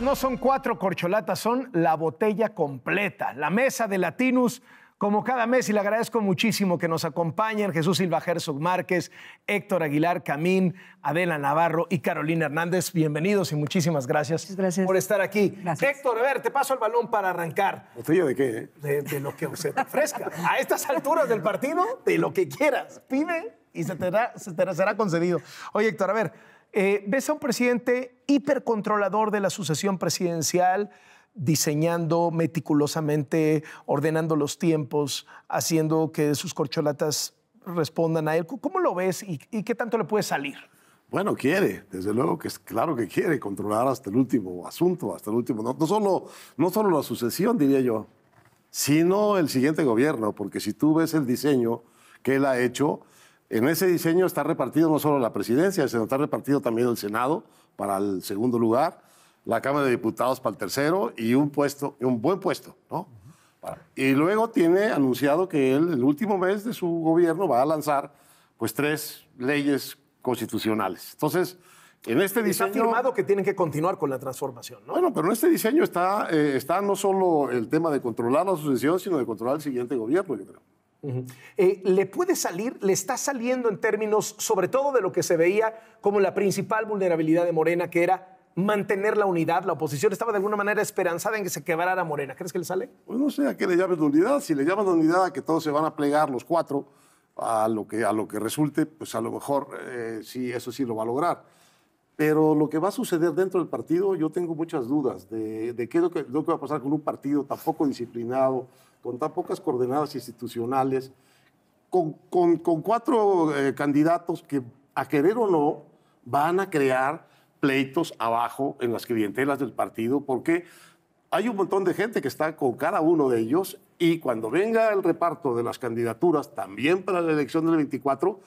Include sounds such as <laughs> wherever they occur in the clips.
no son cuatro corcholatas, son la botella completa, la mesa de Latinus. Como cada mes, y le agradezco muchísimo que nos acompañen Jesús Silva Herzog Márquez, Héctor Aguilar Camín, Adela Navarro y Carolina Hernández. Bienvenidos y muchísimas gracias, por estar aquí. Héctor, a ver, te paso el balón para arrancar. de qué? De, lo que se te ofrezca. a estas alturas del partido, de lo que quieras. Pide y se te, será concedido. Oye, Héctor, a ver. Eh, ves a un presidente hipercontrolador de la sucesión presidencial, diseñando meticulosamente, ordenando los tiempos, haciendo que sus corcholatas respondan a él. ¿Cómo lo ves y, qué tanto le puede salir? Bueno, quiere, desde luego que es claro que quiere controlar hasta el último asunto, hasta el último. no, solo, no solo la sucesión, diría yo, sino el siguiente gobierno, porque si tú ves el diseño que él ha hecho, en ese diseño está repartido no solo la presidencia, sino está repartido también el Senado para el segundo lugar, la Cámara de Diputados para el tercero y un puesto, un buen puesto, ¿no? Y luego tiene anunciado que él, el último mes de su gobierno, va a lanzar pues tres leyes constitucionales. Entonces, en este diseño... Está afirmado que tienen que continuar con la transformación, ¿no? Bueno, pero en este diseño está, eh, está no solo el tema de controlar la sucesión, sino de controlar el siguiente gobierno, yo creo. Eh, le puede salir, le está saliendo en términos, sobre todo de lo que se veía como la principal vulnerabilidad de Morena, que era mantener la unidad. La oposición estaba de alguna manera esperanzada en que se quebrara Morena. ¿Crees que le sale? Pues no sé a qué le llames de unidad. Si le llaman unidad a que todos se van a plegar los cuatro a lo que, a lo que resulte, pues a lo mejor eh, sí, eso sí lo va a lograr. Pero lo que va a suceder dentro del partido, yo tengo muchas dudas de, qué es lo que, lo que va a pasar con un partido tan poco disciplinado, con tan pocas coordenadas institucionales, con, cuatro eh, candidatos que, a querer o no, van a crear pleitos abajo en las clientelas del partido, porque hay un montón de gente que está con cada uno de ellos y cuando venga el reparto de las candidaturas también para la elección del 24,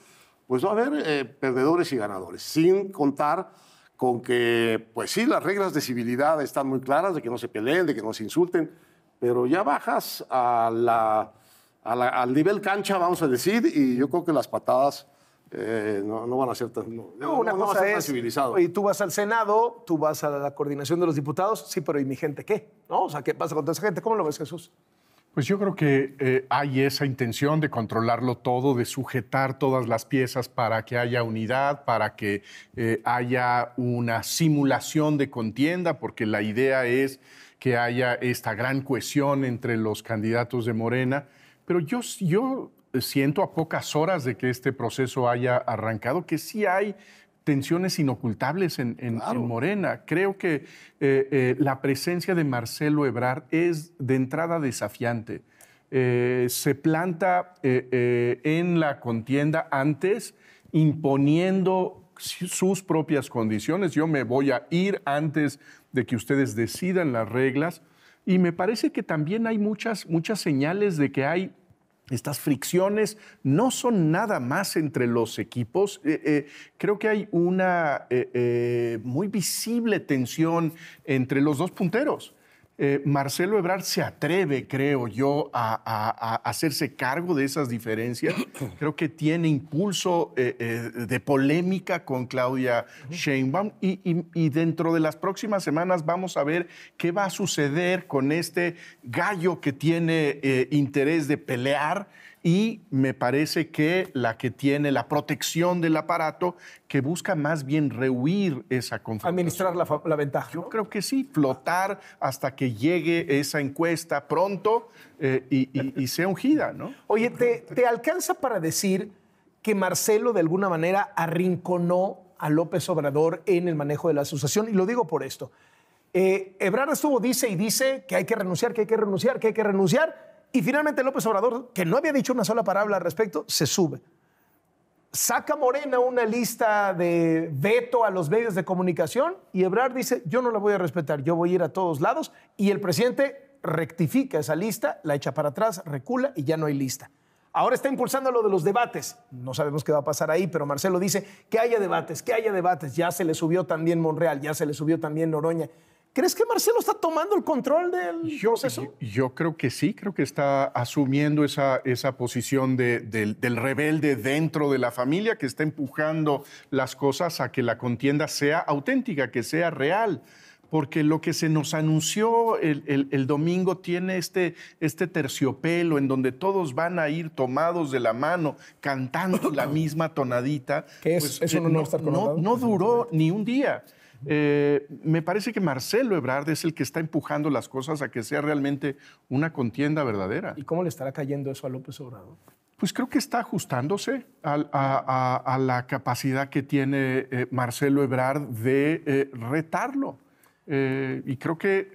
pues va a haber eh, perdedores y ganadores, sin contar con que, pues sí, las reglas de civilidad están muy claras, de que no se peleen, de que no se insulten, pero ya bajas a la, al nivel cancha, vamos a decir, y yo creo que las patadas eh, no, van a ser tan, no, una cosa es, Y tú vas al Senado, tú vas a la coordinación de los diputados, sí, pero ¿y mi gente qué? ¿No? O sea, ¿qué pasa con toda esa gente? ¿Cómo lo ves, Jesús? Pues yo creo que eh, hay esa intención de controlarlo todo, de sujetar todas las piezas para que haya unidad, para que eh, haya una simulación de contienda, porque la idea es que haya esta gran cohesión entre los candidatos de Morena, pero yo, yo siento a pocas horas de que este proceso haya arrancado que sí hay tensiones inocultables en, Morena. Creo que eh, eh, la presencia de Marcelo Ebrard es de entrada desafiante. Eh, se planta en la contienda antes imponiendo sus propias condiciones. Yo me voy a ir antes de que ustedes decidan las reglas. Y me parece que también hay muchas, muchas señales de que hay estas fricciones no son nada más entre los equipos. Eh, eh, creo que hay una eh, muy visible tensión entre los dos punteros. Eh, Marcelo Ebrard se atreve, creo yo, a, hacerse cargo de esas diferencias. <clears throat> Creo que tiene impulso eh, eh, de polémica con Claudia Sheinbaum y, dentro de las próximas semanas vamos a ver qué va a suceder con este gallo que tiene interés de pelear y me parece que la que tiene la protección del aparato, que busca más bien rehuir esa confrontación. Administrar la, ventaja. Yo creo que sí, flotar hasta que llegue esa encuesta pronto eh, y, sea ungida, ¿no? Oye, ¿te, alcanza para decir que Marcelo de alguna manera arrinconó a López Obrador en el manejo de la asociación? Y lo digo por esto. Eh, Ebrard estuvo, dice y dice que hay que renunciar, que hay que renunciar, que hay que renunciar y finalmente López Obrador, que no había dicho una sola palabra al respecto, se sube. Saca Morena una lista de veto a los medios de comunicación y Ebrard dice, yo no la voy a respetar, yo voy a ir a todos lados y el presidente rectifica esa lista, la echa para atrás, recula y ya no hay lista. Ahora está impulsando lo de los debates. No sabemos qué va a pasar ahí, pero Marcelo dice que haya debates, que haya debates. Ya se le subió también Monreal, ya se le subió también Noroña. ¿Crees que Marcelo está tomando el control del yo, Yo, creo que sí, creo que está asumiendo esa, posición de, del rebelde dentro de la familia que está empujando las cosas a que la contienda sea auténtica, que sea real porque lo que se nos anunció el, domingo tiene este, este, terciopelo en donde todos van a ir tomados de la mano cantando la <laughs> misma tonadita. eso pues, eh, no, no, no, no duró ni un día. Eh, me parece que Marcelo Ebrard es el que está empujando las cosas a que sea realmente una contienda verdadera. ¿Y cómo le estará cayendo eso a López Obrador? Pues creo que está ajustándose a, la capacidad que tiene eh, Marcelo Ebrard de eh, retarlo. y creo que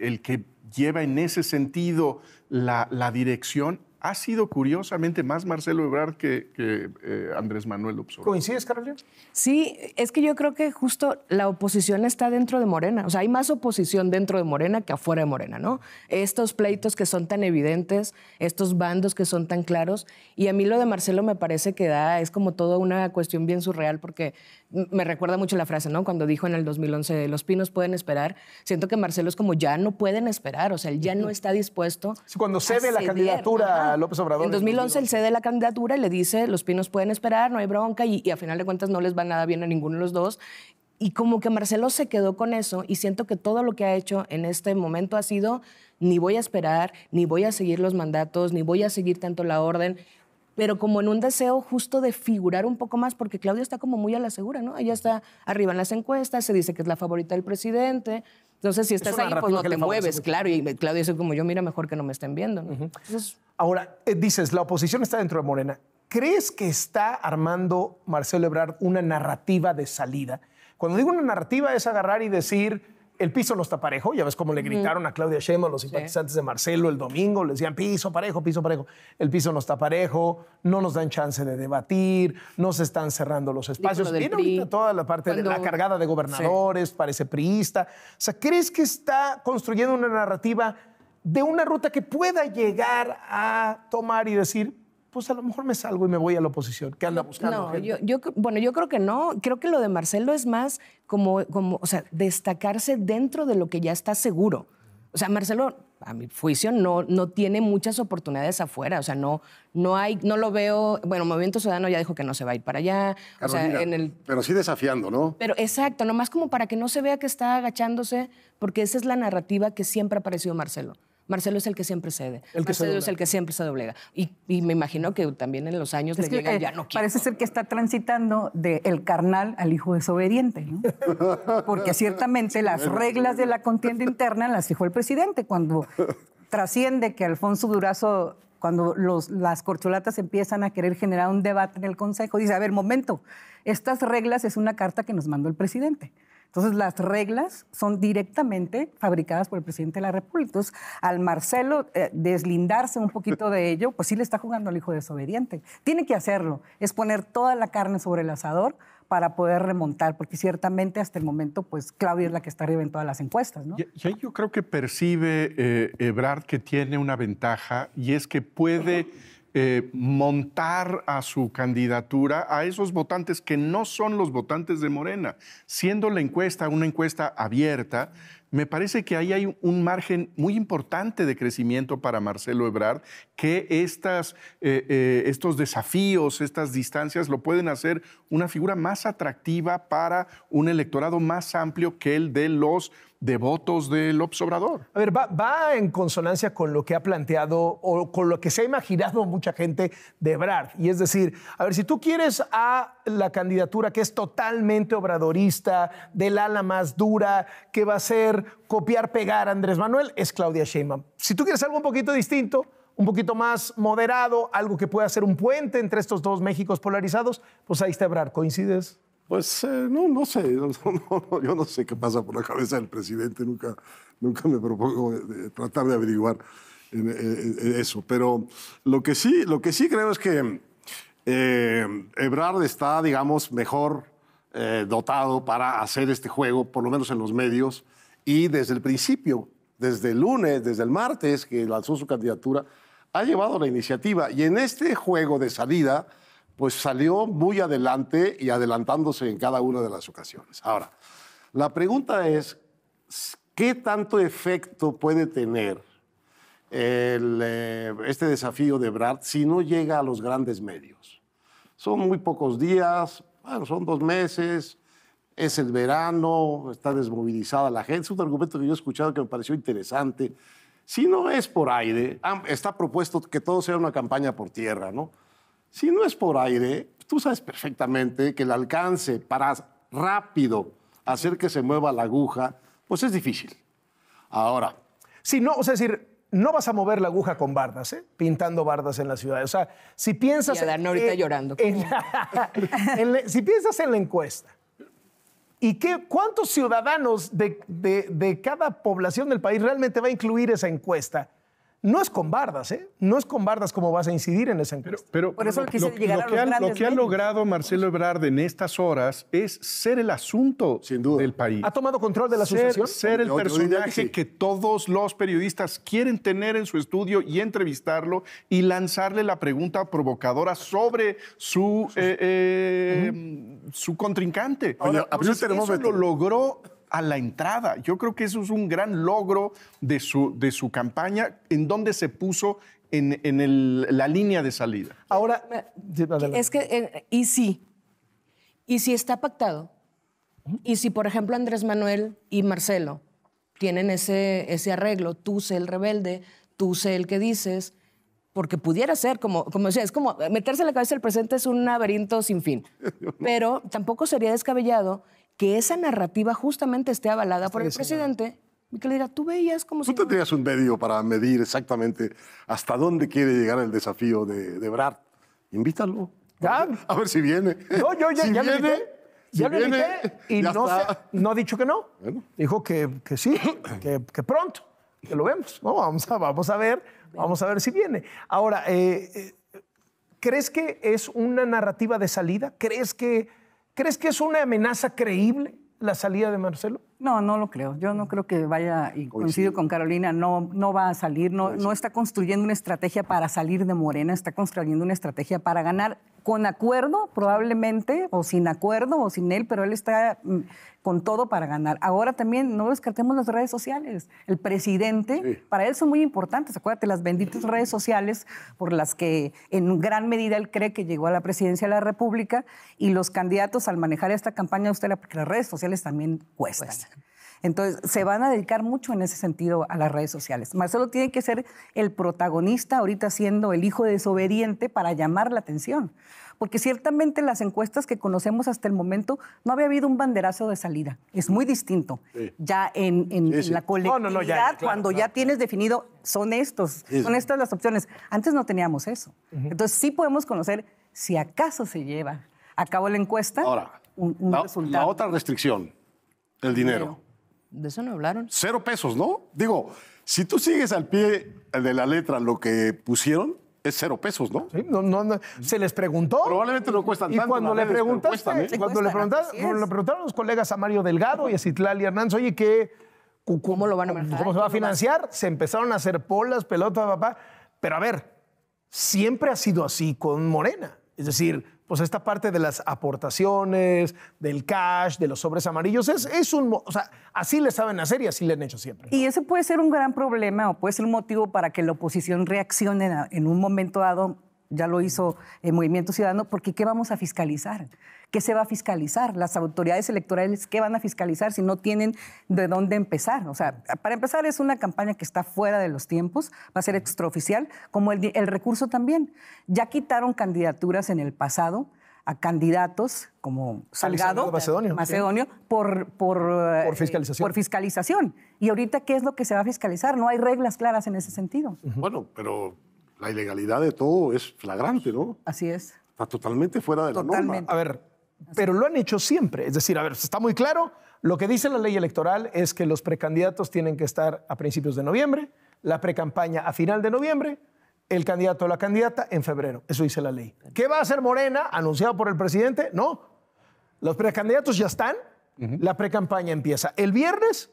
el que lleva en ese sentido la dirección ha sido curiosamente más Marcelo Ebrard que, eh, Andrés Manuel López Obrador. ¿Coincides, Carolina? Sí, es que yo creo que justo la oposición está dentro de Morena. O sea, hay más oposición dentro de Morena que afuera de Morena, ¿no? Estos pleitos que son tan evidentes, estos bandos que son tan claros. Y a mí lo de Marcelo me parece que da, es como toda una cuestión bien surreal porque me recuerda mucho la frase, ¿no? Cuando dijo en el 2011, los pinos pueden esperar. Siento que Marcelo es como, ya no pueden esperar, o sea, él ya no está dispuesto. cuando cede la candidatura a López Obrador. En 2011 él cede la candidatura y le dice, los pinos pueden esperar, no hay bronca, y, y a final de cuentas no les va nada bien a ninguno de los dos. Y como que Marcelo se quedó con eso y siento que todo lo que ha hecho en este momento ha sido ni voy a esperar, ni voy a seguir los mandatos, ni voy a seguir tanto la orden pero como en un deseo justo de figurar un poco más, porque Claudia está como muy a la segura, ¿no? Ella está arriba en las encuestas, se dice que es la favorita del presidente. Entonces, si estás ahí, pues no te mueves, claro. Y Claudia dice como yo, mira, mejor que no me estén viendo. Ahora, eh, dices, la oposición está dentro de Morena. ¿Crees que está armando Marcelo Ebrard una narrativa de salida? Cuando digo una narrativa es agarrar y decir el piso no está parejo, ya ves cómo le gritaron a Claudia Sheinbaum los simpatizantes de Marcelo el domingo, le decían piso parejo, piso parejo. El piso no está parejo, no nos dan chance de debatir, no se están cerrando los espacios. Viene ahorita toda la parte de la cargada de gobernadores, parece priista. O sea, ¿crees que está construyendo una narrativa de una ruta que pueda llegar a tomar y decir, pues a lo mejor me salgo y me voy a la oposición. ¿Qué anda buscando? No, Yo, bueno, yo creo que no. Creo que lo de Marcelo es más como, como, o sea, destacarse dentro de lo que ya está seguro. O sea, Marcelo, a mi juicio, no, no tiene muchas oportunidades afuera. O sea, no, no hay, no lo veo. Bueno, Movimiento Ciudadano ya dijo que no se va a ir para allá. en pero sí desafiando, ¿no? Pero exacto, nomás como para que no se vea que está agachándose, porque esa es la narrativa que siempre ha parecido Marcelo. Marcelo es el que siempre cede. El que es el que siempre se doblega. Y, me imagino que también en los años le que, llegan, eh, ya no quiere. Parece ser que está transitando del el carnal al hijo desobediente, ¿no? <laughs> Porque ciertamente las reglas de la contienda interna las fijó el presidente. Cuando trasciende que Alfonso Durazo cuando los, las corcholatas empiezan a querer generar un debate en el Consejo, dice, a ver, momento, estas reglas es una carta que nos mandó el presidente. Entonces, las reglas son directamente fabricadas por el presidente de la República. Entonces, al Marcelo eh, deslindarse un poquito de ello, pues sí le está jugando al hijo desobediente. Tiene que hacerlo, es poner toda la carne sobre el asador para poder remontar, porque ciertamente hasta el momento, pues Claudia es la que está arriba en todas las encuestas, ¿no? Y, ahí yo creo que percibe eh, Ebrard que tiene una ventaja y es que puede... Eh, montar a su candidatura a esos votantes que no son los votantes de Morena. Siendo la encuesta una encuesta abierta, me parece que ahí hay un margen muy importante de crecimiento para Marcelo Ebrard, que estas, eh, eh, estos desafíos, estas distancias lo pueden hacer una figura más atractiva para un electorado más amplio que el de los votos del Obrador. A ver, va, en consonancia con lo que ha planteado o con lo que se ha imaginado mucha gente de Ebrard. Y es decir, a ver, si tú quieres a la candidatura que es totalmente obradorista, del ala más dura, que va a ser copiar, pegar a Andrés Manuel, es Claudia Sheinbaum. Si tú quieres algo un poquito distinto, un poquito más moderado, algo que pueda ser un puente entre estos dos Méxicos polarizados, pues ahí está Ebrard. ¿Coincides? Pues eh, no, no sé, <laughs> yo no sé qué pasa por la cabeza del presidente, nunca, nunca me propongo eh, tratar de averiguar eh, eso, pero lo que sí, lo que sí creo es que Ebrard está, digamos, mejor dotado para hacer este juego, por lo menos en los medios, y desde el principio, desde el lunes, desde el martes que lanzó su candidatura, ha llevado la iniciativa y en este juego de salida pues salió muy adelante y adelantándose en cada una de las ocasiones. Ahora, la pregunta es, ¿qué tanto efecto puede tener eh, este desafío de Brad si no llega a los grandes medios? Son muy pocos días, bueno, son dos meses, es el verano, está desmovilizada la gente. Es un argumento que yo he escuchado que me pareció interesante. Si no es por aire, está propuesto que todo sea una campaña por tierra, ¿no? Si no es por aire, tú sabes perfectamente que el alcance para rápido hacer que se mueva la aguja, pues es difícil. Ahora. Si no, o sea, es decir, no vas a mover la aguja con bardas, ¿eh? pintando bardas en la ciudad. O sea, si piensas. Y ahorita en, llorando. <laughs> la, si piensas en la encuesta, ¿y cuántos ciudadanos de, cada población del país realmente va a incluir esa encuesta? No es con bardas, ¿eh? No es con bardas como vas a incidir en esa encuesta. Pero, Por eso lo, que ha, logrado Marcelo Ebrard en estas horas es ser el asunto del país. ¿Ha tomado control de la ser, Ser el personaje que, todos los periodistas quieren tener en su estudio y entrevistarlo y lanzarle la pregunta provocadora sobre su, eh, eh, su contrincante. lo logró a la entrada. Yo creo que eso es un gran logro de su, de su campaña, en donde se puso en, la línea de salida. Ahora, eh, es que, eh, y si, y si está pactado, y si por ejemplo Andrés Manuel y Marcelo tienen ese, arreglo, tú sé el rebelde, tú sé el que dices, porque pudiera ser, como, como decía, es como meterse en la cabeza el presente es un laberinto sin fin, <laughs> pero tampoco sería descabellado que esa narrativa justamente esté avalada por el presidente y que le dirá, tú veías cómo si... Tú tendrías un medio para medir exactamente hasta dónde quiere llegar el desafío de, de Brad. Invítalo. A ver si viene. No, yo ya, si ya ya viene, invité y no, ha dicho que no. Dijo que, sí, que, pronto, que lo vemos. vamos, a, vamos a ver, vamos a ver si viene. Ahora, eh, eh, ¿crees que es una narrativa de salida? ¿Crees que ¿Crees que es una amenaza creíble la salida de Marcelo? No, no lo creo. Yo no creo que vaya, y coincido con Carolina, no, no va a salir, no, no está construyendo una estrategia para salir de Morena, está construyendo una estrategia para ganar con acuerdo, probablemente, o sin acuerdo, o sin él, pero él está mm, con todo para ganar. Ahora también no descartemos las redes sociales. El presidente, para él son muy importantes, acuérdate, las benditas redes sociales por las que en gran medida él cree que llegó a la presidencia de la República y los candidatos al manejar esta campaña, usted, porque las redes sociales también cuestan. Entonces, se van a dedicar mucho en ese sentido a las redes sociales. Marcelo tiene que ser el protagonista ahorita siendo el hijo desobediente para llamar la atención. Porque ciertamente las encuestas que conocemos hasta el momento no había habido un banderazo de salida. Es muy distinto. Ya en, la colectividad, cuando ya tienes definido, son estos, son estas las opciones. Antes no teníamos eso. Entonces sí podemos conocer si acaso se lleva a cabo la encuesta. Ahora, un, otra restricción, el dinero. ¿De eso no hablaron? Cero pesos, ¿no? Digo, si tú sigues al pie de la letra lo que pusieron, es cero pesos, ¿no? Sí, no, no, se les preguntó. Probablemente no cuestan tanto. Y cuando le preguntas ¿eh? cuando le preguntaron los colegas a Mario Delgado y a Citlali Hernández, oye, ¿qué, cómo, lo van ¿Cómo se va a financiar? Se empezaron a hacer polas, pelotas, papá. Pero a ver, siempre ha sido así con Morena. Es decir, pues esta parte de las aportaciones, del cash, de los sobres amarillos, es, un, o sea, así le saben hacer y así le han hecho siempre. Y ese puede ser un gran problema o puede ser un motivo para que la oposición reaccione en un momento dado ya lo hizo el eh, Movimiento Ciudadano, porque ¿qué vamos a fiscalizar? ¿Qué se va a fiscalizar? Las autoridades electorales, ¿qué van a fiscalizar si no tienen de dónde empezar? O sea, para empezar es una campaña que está fuera de los tiempos, va a ser extraoficial, como el, recurso también. Ya quitaron candidaturas en el pasado a candidatos como Salgado, Macedonio, por, por, eh, fiscalización. por, fiscalización. Y ahorita, ¿qué es lo que se va a fiscalizar? No hay reglas claras en ese sentido. Bueno, pero la ilegalidad de todo es flagrante, ¿no? Así es. Está totalmente fuera de la norma. A ver, pero lo han hecho siempre. Es decir, a ver, está muy claro, lo que dice la ley electoral es que los precandidatos tienen que estar a principios de noviembre, la precampaña a final de noviembre, el candidato o la candidata en febrero. Eso dice la ley. ¿Qué va a hacer Morena, anunciado por el presidente? No. Los precandidatos ya están, la precampaña empieza el viernes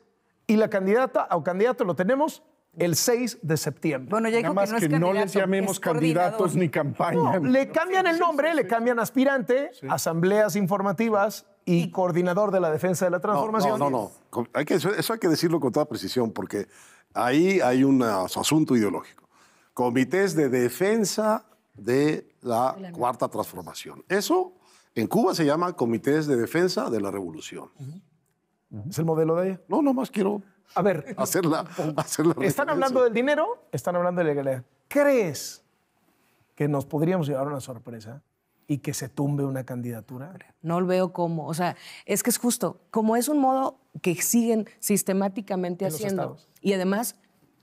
y la candidata o candidato lo tenemos el 6 de septiembre. Bueno, Nada más que no, les llamemos candidatos ni campaña. le cambian el nombre, le cambian aspirante, asambleas informativas y, coordinador de la defensa de la transformación. No, no, no. eso hay que decirlo con toda precisión porque ahí hay un ah, asunto ideológico. Comités de defensa de la cuarta transformación. Eso en Cuba se llama Comités de Defensa de la Revolución. ¿Es el modelo de ella? No, no más quiero a ver, hacerla, <laughs> Están hablando del dinero, están hablando de la legalidad. ¿Crees que nos podríamos llevar una sorpresa y que se tumbe una candidatura? No lo veo como, o sea, es que es justo, como es un modo que siguen sistemáticamente haciendo y además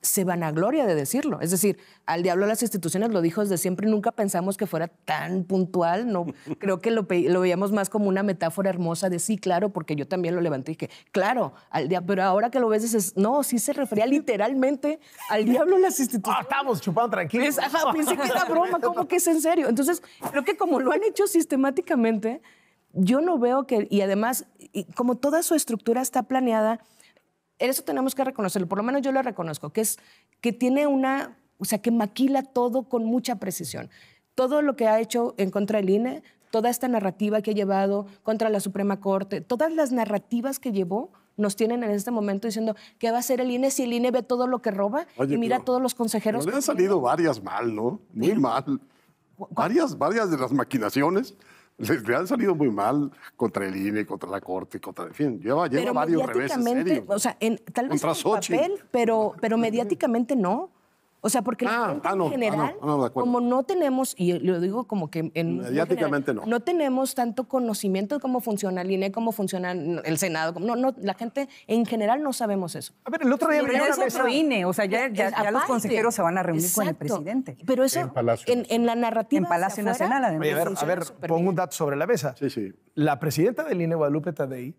se van a gloria de decirlo. Es decir, al diablo las instituciones lo dijo desde siempre nunca pensamos que fuera tan puntual. No, <laughs> creo que lo, veíamos más como una metáfora hermosa de sí, claro, porque yo también lo levanté y dije, claro, al Pero ahora que lo ves es no, sí se refería <laughs> literalmente al diablo las instituciones. Ah, estamos chupando tranquilos. ajá, pensé que era broma, <laughs> ¿cómo que es en serio? Entonces, creo que como lo han hecho sistemáticamente, yo no veo que, y además, como toda su estructura está planeada, eso tenemos que reconocerlo, por lo menos yo lo reconozco, que es que tiene una, o sea, que maquila todo con mucha precisión. Todo lo que ha hecho en contra del INE, toda esta narrativa que ha llevado contra la Suprema Corte, todas las narrativas que llevó nos tienen en este momento diciendo qué va a hacer el INE si el INE ve todo lo que roba y mira a todos los consejeros. han salido varias mal, ¿no? Muy mal. Varias, varias de las maquinaciones les han salido muy mal contra el INE, contra la Corte, contra. En fin, lleva, pero varios reveses serios. O sea, tal vez en papel, pero, pero mediáticamente no. O sea, porque ah, ah, en ah, general, como no tenemos, y lo digo como que en mediáticamente general, no. tenemos tanto conocimiento de cómo funciona el INE, cómo funciona el Senado, la gente en general no sabemos eso. A ver, el otro día es otro INE, o sea, ya, eh, eh, los consejeros se van a reunir con el presidente. Pero eso en, en, la narrativa. En Palacio Nacional, además. a ver, pongo un dato sobre la mesa. Sí, sí. La presidenta del INE, Guadalupe Tadei,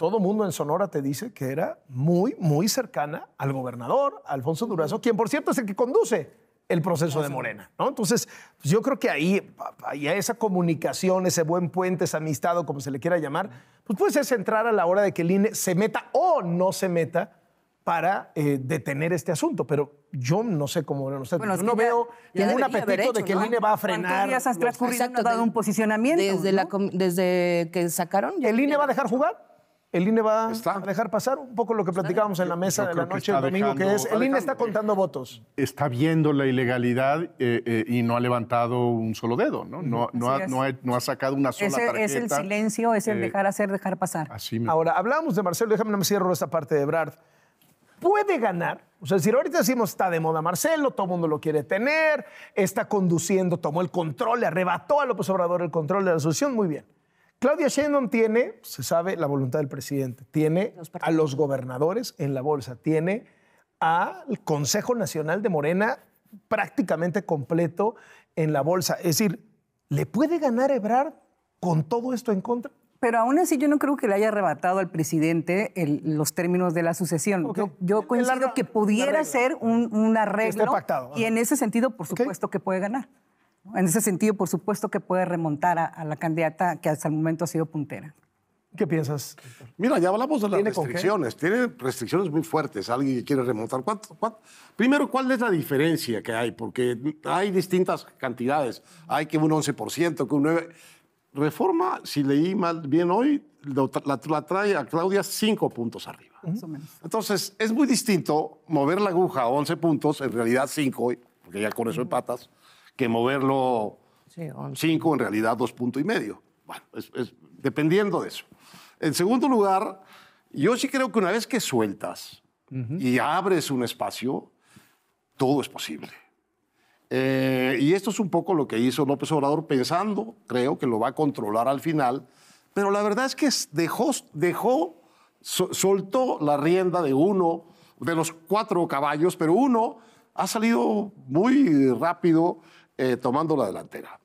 todo mundo en Sonora te dice que era muy, muy cercana al gobernador, Alfonso Durazo, quien por cierto es el que conduce el proceso de Morena, ¿no? Entonces, yo creo que ahí, ahí a esa comunicación, ese buen puente, esa amistad como se le quiera llamar, pues puede ser centrar a la hora de que el INE se meta o no se meta para eh, detener este asunto, pero yo no sé cómo ven ustedes. no veo ningún apetito de que el INE va a frenar. días transcurrido dado un posicionamiento? Desde, la, desde que sacaron. ¿El INE e va a dejar jugar? El INE va a dejar pasar un poco lo que platicábamos en la mesa de la noche del domingo, que es, el INE está contando eh, votos. Está viendo la ilegalidad eh, eh, y no ha levantado un solo dedo, ¿no? No, ha, sacado una sola Es el silencio, es el dejar hacer, dejar pasar. Ahora, hablamos de Marcelo, déjame no me cierro esta parte de Brad. Puede ganar, o sea, decir, ahorita decimos está de moda Marcelo, todo el mundo lo quiere tener, está conduciendo, tomó el control, le arrebató a López Obrador el control de la asociación, muy bien Claudia Shannon tiene, se sabe, la voluntad del presidente, tiene a los gobernadores en la bolsa, tiene al Consejo Nacional de Morena prácticamente completo en la bolsa. Es decir, ¿le puede ganar Ebrard con todo esto en contra? Pero aún así yo no creo que le haya arrebatado al presidente los términos de la sucesión. Yo, coincido que pudiera ser un, arreglo. Y en ese sentido, por supuesto, que puede ganar. En ese sentido, por supuesto que puede remontar a, la candidata que hasta el momento ha sido puntera. ¿Qué piensas? Mira, ya hablamos de las restricciones. Tiene restricciones muy fuertes. Alguien quiere remontar. Primero, ¿cuál es la diferencia que hay? Porque hay distintas cantidades. Hay que un 11%, que un 9%. Reforma, si leí mal bien hoy, la, trae a Claudia cinco puntos arriba. Entonces, es muy distinto mover la aguja a 11 puntos, en realidad 5, porque ya con eso empatas, que moverlo sí, cinco, en realidad dos punto y medio. Bueno, es, dependiendo de eso. En segundo lugar, yo sí creo que una vez que sueltas y abres un espacio, todo es posible. Eh, y esto es un poco lo que hizo López Obrador pensando, creo que lo va a controlar al final, pero la verdad es que dejó, dejó soltó la rienda de uno, de los cuatro caballos, pero uno ha salido muy rápido eh, tomando la delantera.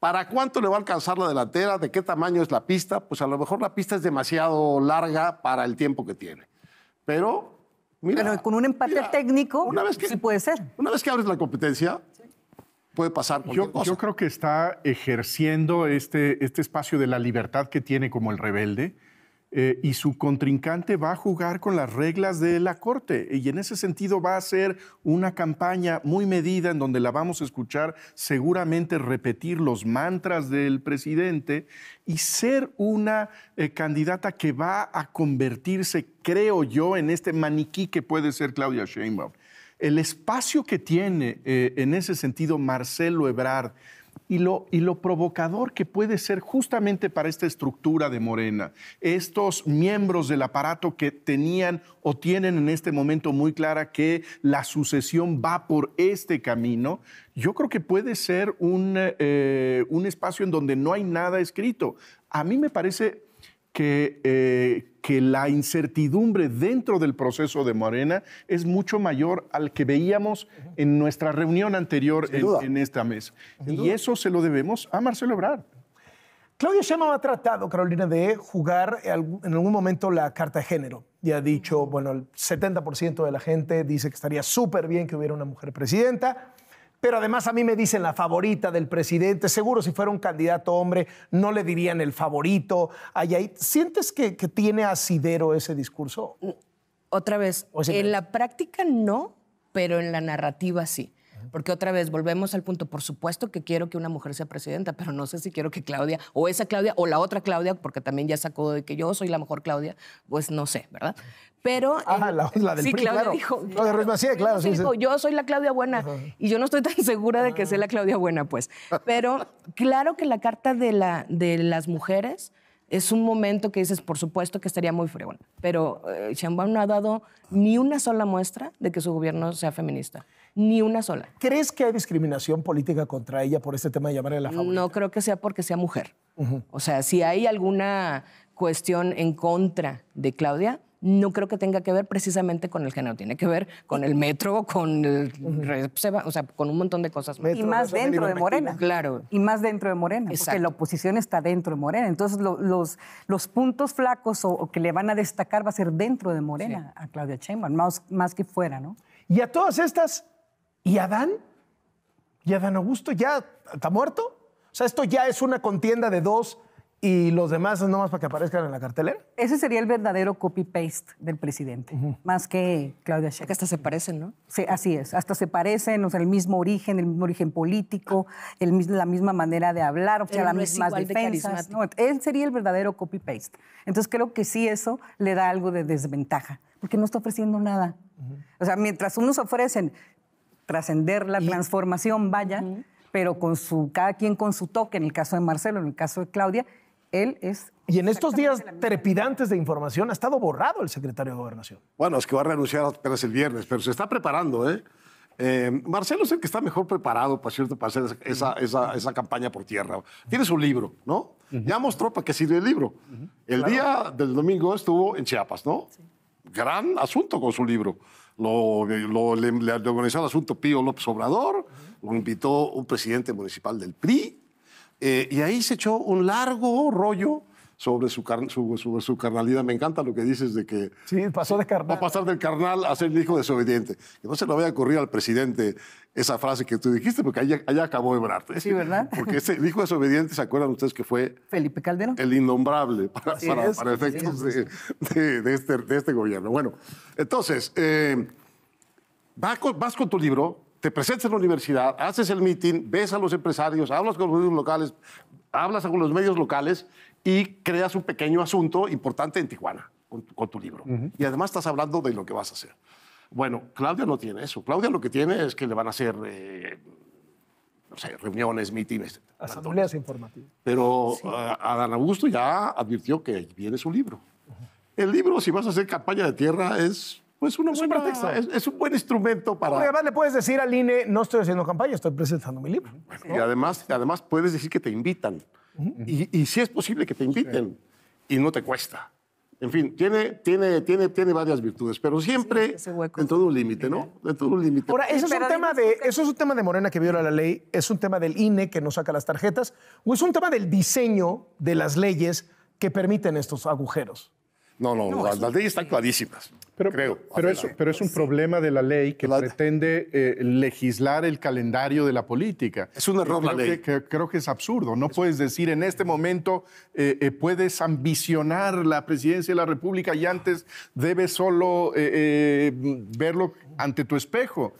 ¿Para cuánto le va a alcanzar la delantera? ¿De qué tamaño es la pista? Pues a lo mejor la pista es demasiado larga para el tiempo que tiene. Pero, mira. con un empate técnico, sí puede ser. Una vez que abres la competencia, puede pasar yo, yo creo que está ejerciendo este, este espacio de la libertad que tiene como el rebelde eh, y su contrincante va a jugar con las reglas de la Corte. Y en ese sentido va a ser una campaña muy medida en donde la vamos a escuchar seguramente repetir los mantras del presidente y ser una eh, candidata que va a convertirse, creo yo, en este maniquí que puede ser Claudia Sheinbaum. El espacio que tiene eh, en ese sentido Marcelo Ebrard y lo, y lo provocador que puede ser justamente para esta estructura de Morena. Estos miembros del aparato que tenían o tienen en este momento muy clara que la sucesión va por este camino, yo creo que puede ser un, eh, un espacio en donde no hay nada escrito. A mí me parece que, eh, que la incertidumbre dentro del proceso de Morena es mucho mayor al que veíamos en nuestra reunión anterior en, esta mesa. y eso se lo debemos a Marcelo Ebrard. Claudia Sheinbaum ha tratado, Carolina, de jugar en algún momento la carta de género. Ya ha dicho, bueno, el 70% de la gente dice que estaría súper bien que hubiera una mujer presidenta pero además a mí me dicen la favorita del presidente. Seguro si fuera un candidato hombre no le dirían el favorito. ¿Sientes que, tiene asidero ese discurso? Otra vez, en la práctica no, pero en la narrativa sí. Porque otra vez, volvemos al punto, por supuesto que quiero que una mujer sea presidenta, pero no sé si quiero que Claudia, o esa Claudia, o la otra Claudia, porque también ya sacó de que yo soy la mejor Claudia, pues no sé, ¿verdad? Pero... Ah, la, eh, del sí, claro. dijo... No, de claro. Sí, dijo, sí. yo soy la Claudia buena, y yo no estoy tan segura de que sea la ah. Claudia buena, pues. Ah. Pero claro que la carta de, la, de las mujeres es un momento que dices, por supuesto que estaría muy fregón, pero eh, no ha dado ni una sola muestra de que su gobierno sea feminista ni una sola. ¿Crees que hay discriminación política contra ella por este tema de llamarle la favorita? No creo que sea porque sea mujer. O sea, si hay alguna cuestión en contra de Claudia, no creo que tenga que ver precisamente con el género, tiene que ver con el metro, con el, o sea, con un montón de cosas. y más dentro de Morena. Claro. Y más dentro de Morena, porque la oposición está dentro de Morena. Entonces, los, los puntos flacos o, que le van a destacar va a ser dentro de Morena a Claudia Sheinbaum, más, más que fuera, ¿no? Y a todas estas ¿Y Adán? ¿Y Adán Augusto ya está muerto? O sea, esto ya es una contienda de dos y los demás es nomás para que aparezcan en la cartelera. Ese sería el verdadero copy-paste del presidente, más que Claudia Sheinbaum. Que hasta se parecen, ¿no? Sí, así es, hasta se parecen, o sea, el mismo origen, el mismo origen político, la misma manera de hablar, o sea, la misma mismas él sería el verdadero copy-paste. Entonces creo que sí eso le da algo de desventaja, porque no está ofreciendo nada. O sea, mientras unos ofrecen trascender la transformación, vaya, pero con su, cada quien con su toque, en el caso de Marcelo, en el caso de Claudia, él es... Y en estos días trepidantes de información ha estado borrado el secretario de Gobernación. Bueno, es que va a renunciar apenas el viernes, pero se está preparando, ¿eh? eh Marcelo es el que está mejor preparado para, cierto, para hacer esa, campaña por tierra. Tiene su libro, ¿no? Ya mostró para qué sirve el libro. El día del domingo estuvo en Chiapas, ¿no? Gran asunto con su libro lo, le, organizó el asunto Pío López Obrador, lo invitó un presidente municipal del PRI, eh, y ahí se echó un largo rollo sobre su, carnalidad. Me encanta lo que dices de que... Sí, pasó de carnal. Va a pasar del carnal a ser el hijo desobediente. Que no se le vaya a ocurrir al presidente esa frase que tú dijiste, porque allá, allá acabó Ebrard. Sí, ¿verdad? <laughs> Porque ese hijo desobediente, ¿se acuerdan ustedes que fue... Felipe Calderón. El innombrable para, efectos de, este, de, este, gobierno. Bueno, entonces, eh, vas, con, vas con tu libro, te presentas en la universidad, haces el meeting, ves a los empresarios, hablas con los medios locales, hablas con los medios locales y creas un pequeño asunto importante en Tijuana con, tu libro. Y además estás hablando de lo que vas a hacer. Bueno, Claudia no tiene eso. Claudia lo que tiene es que le van a hacer, eh, no sé, reuniones, mítines. Asambleas informativas. Pero eh, Adán Augusto ya advirtió que viene su libro. El libro, si vas a hacer campaña de tierra, es pues una es, un es, un buen instrumento para. además le puedes decir al INE, no estoy haciendo campaña, estoy presentando mi libro. Y además, además puedes decir que te invitan y, si es posible que te inviten y no te cuesta. En fin, tiene, tiene, tiene, tiene varias virtudes, pero siempre en todo un límite, ¿no? Dentro de un límite. Ahora, eso es un, tema de, eso es un tema de Morena que viola la ley, es un tema del INE que no saca las tarjetas, o es un tema del diseño de las leyes que permiten estos agujeros. No, no, las, leyes están clarísimas. Pero, creo, pero, es, un problema de la ley que pretende eh, legislar el calendario de la política. Es un error creo la que, ley. creo que es absurdo. No puedes decir en este momento eh, eh, puedes ambicionar la presidencia de la República y antes debes solo verlo ante tu espejo.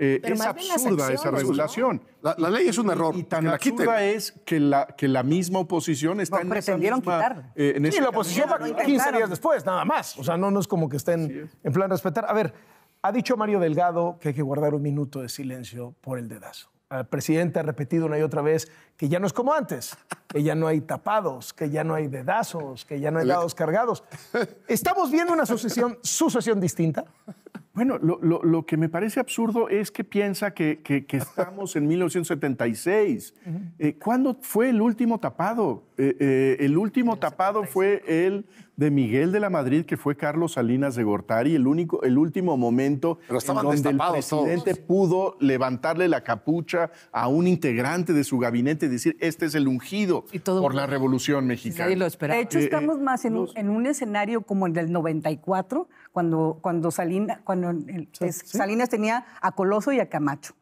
Eh, es absurda esa regulación. La, ley es un error. Y, tan la absurda es que la, que la misma oposición está en pretendieron quitar. Eh, sí, la oposición va 15 días después, nada más. O sea, no, es como que estén en plan respetar. A ver, ha dicho Mario Delgado que hay que guardar un minuto de silencio por el dedazo. El presidente ha repetido una y otra vez que ya no es como antes, que ya no hay tapados, que ya no hay dedazos, que ya no hay dados cargados. <laughs> Estamos viendo una sucesión, sucesión distinta. Bueno, lo, que me parece absurdo es que piensa que, <laughs> estamos en 1976. Eh, ¿Cuándo fue el último tapado? Eh, eh, el último tapado fue el de Miguel de la Madrid, que fue Carlos Salinas de Gortari, el, único, el último momento donde el presidente pudo levantarle la capucha a un integrante de su gabinete y decir, este es el ungido por la Revolución Mexicana. de hecho, eh, estamos eh, más en, un escenario como el del 94, cuando, cuando, cuando Salinas tenía a Coloso y a Camacho.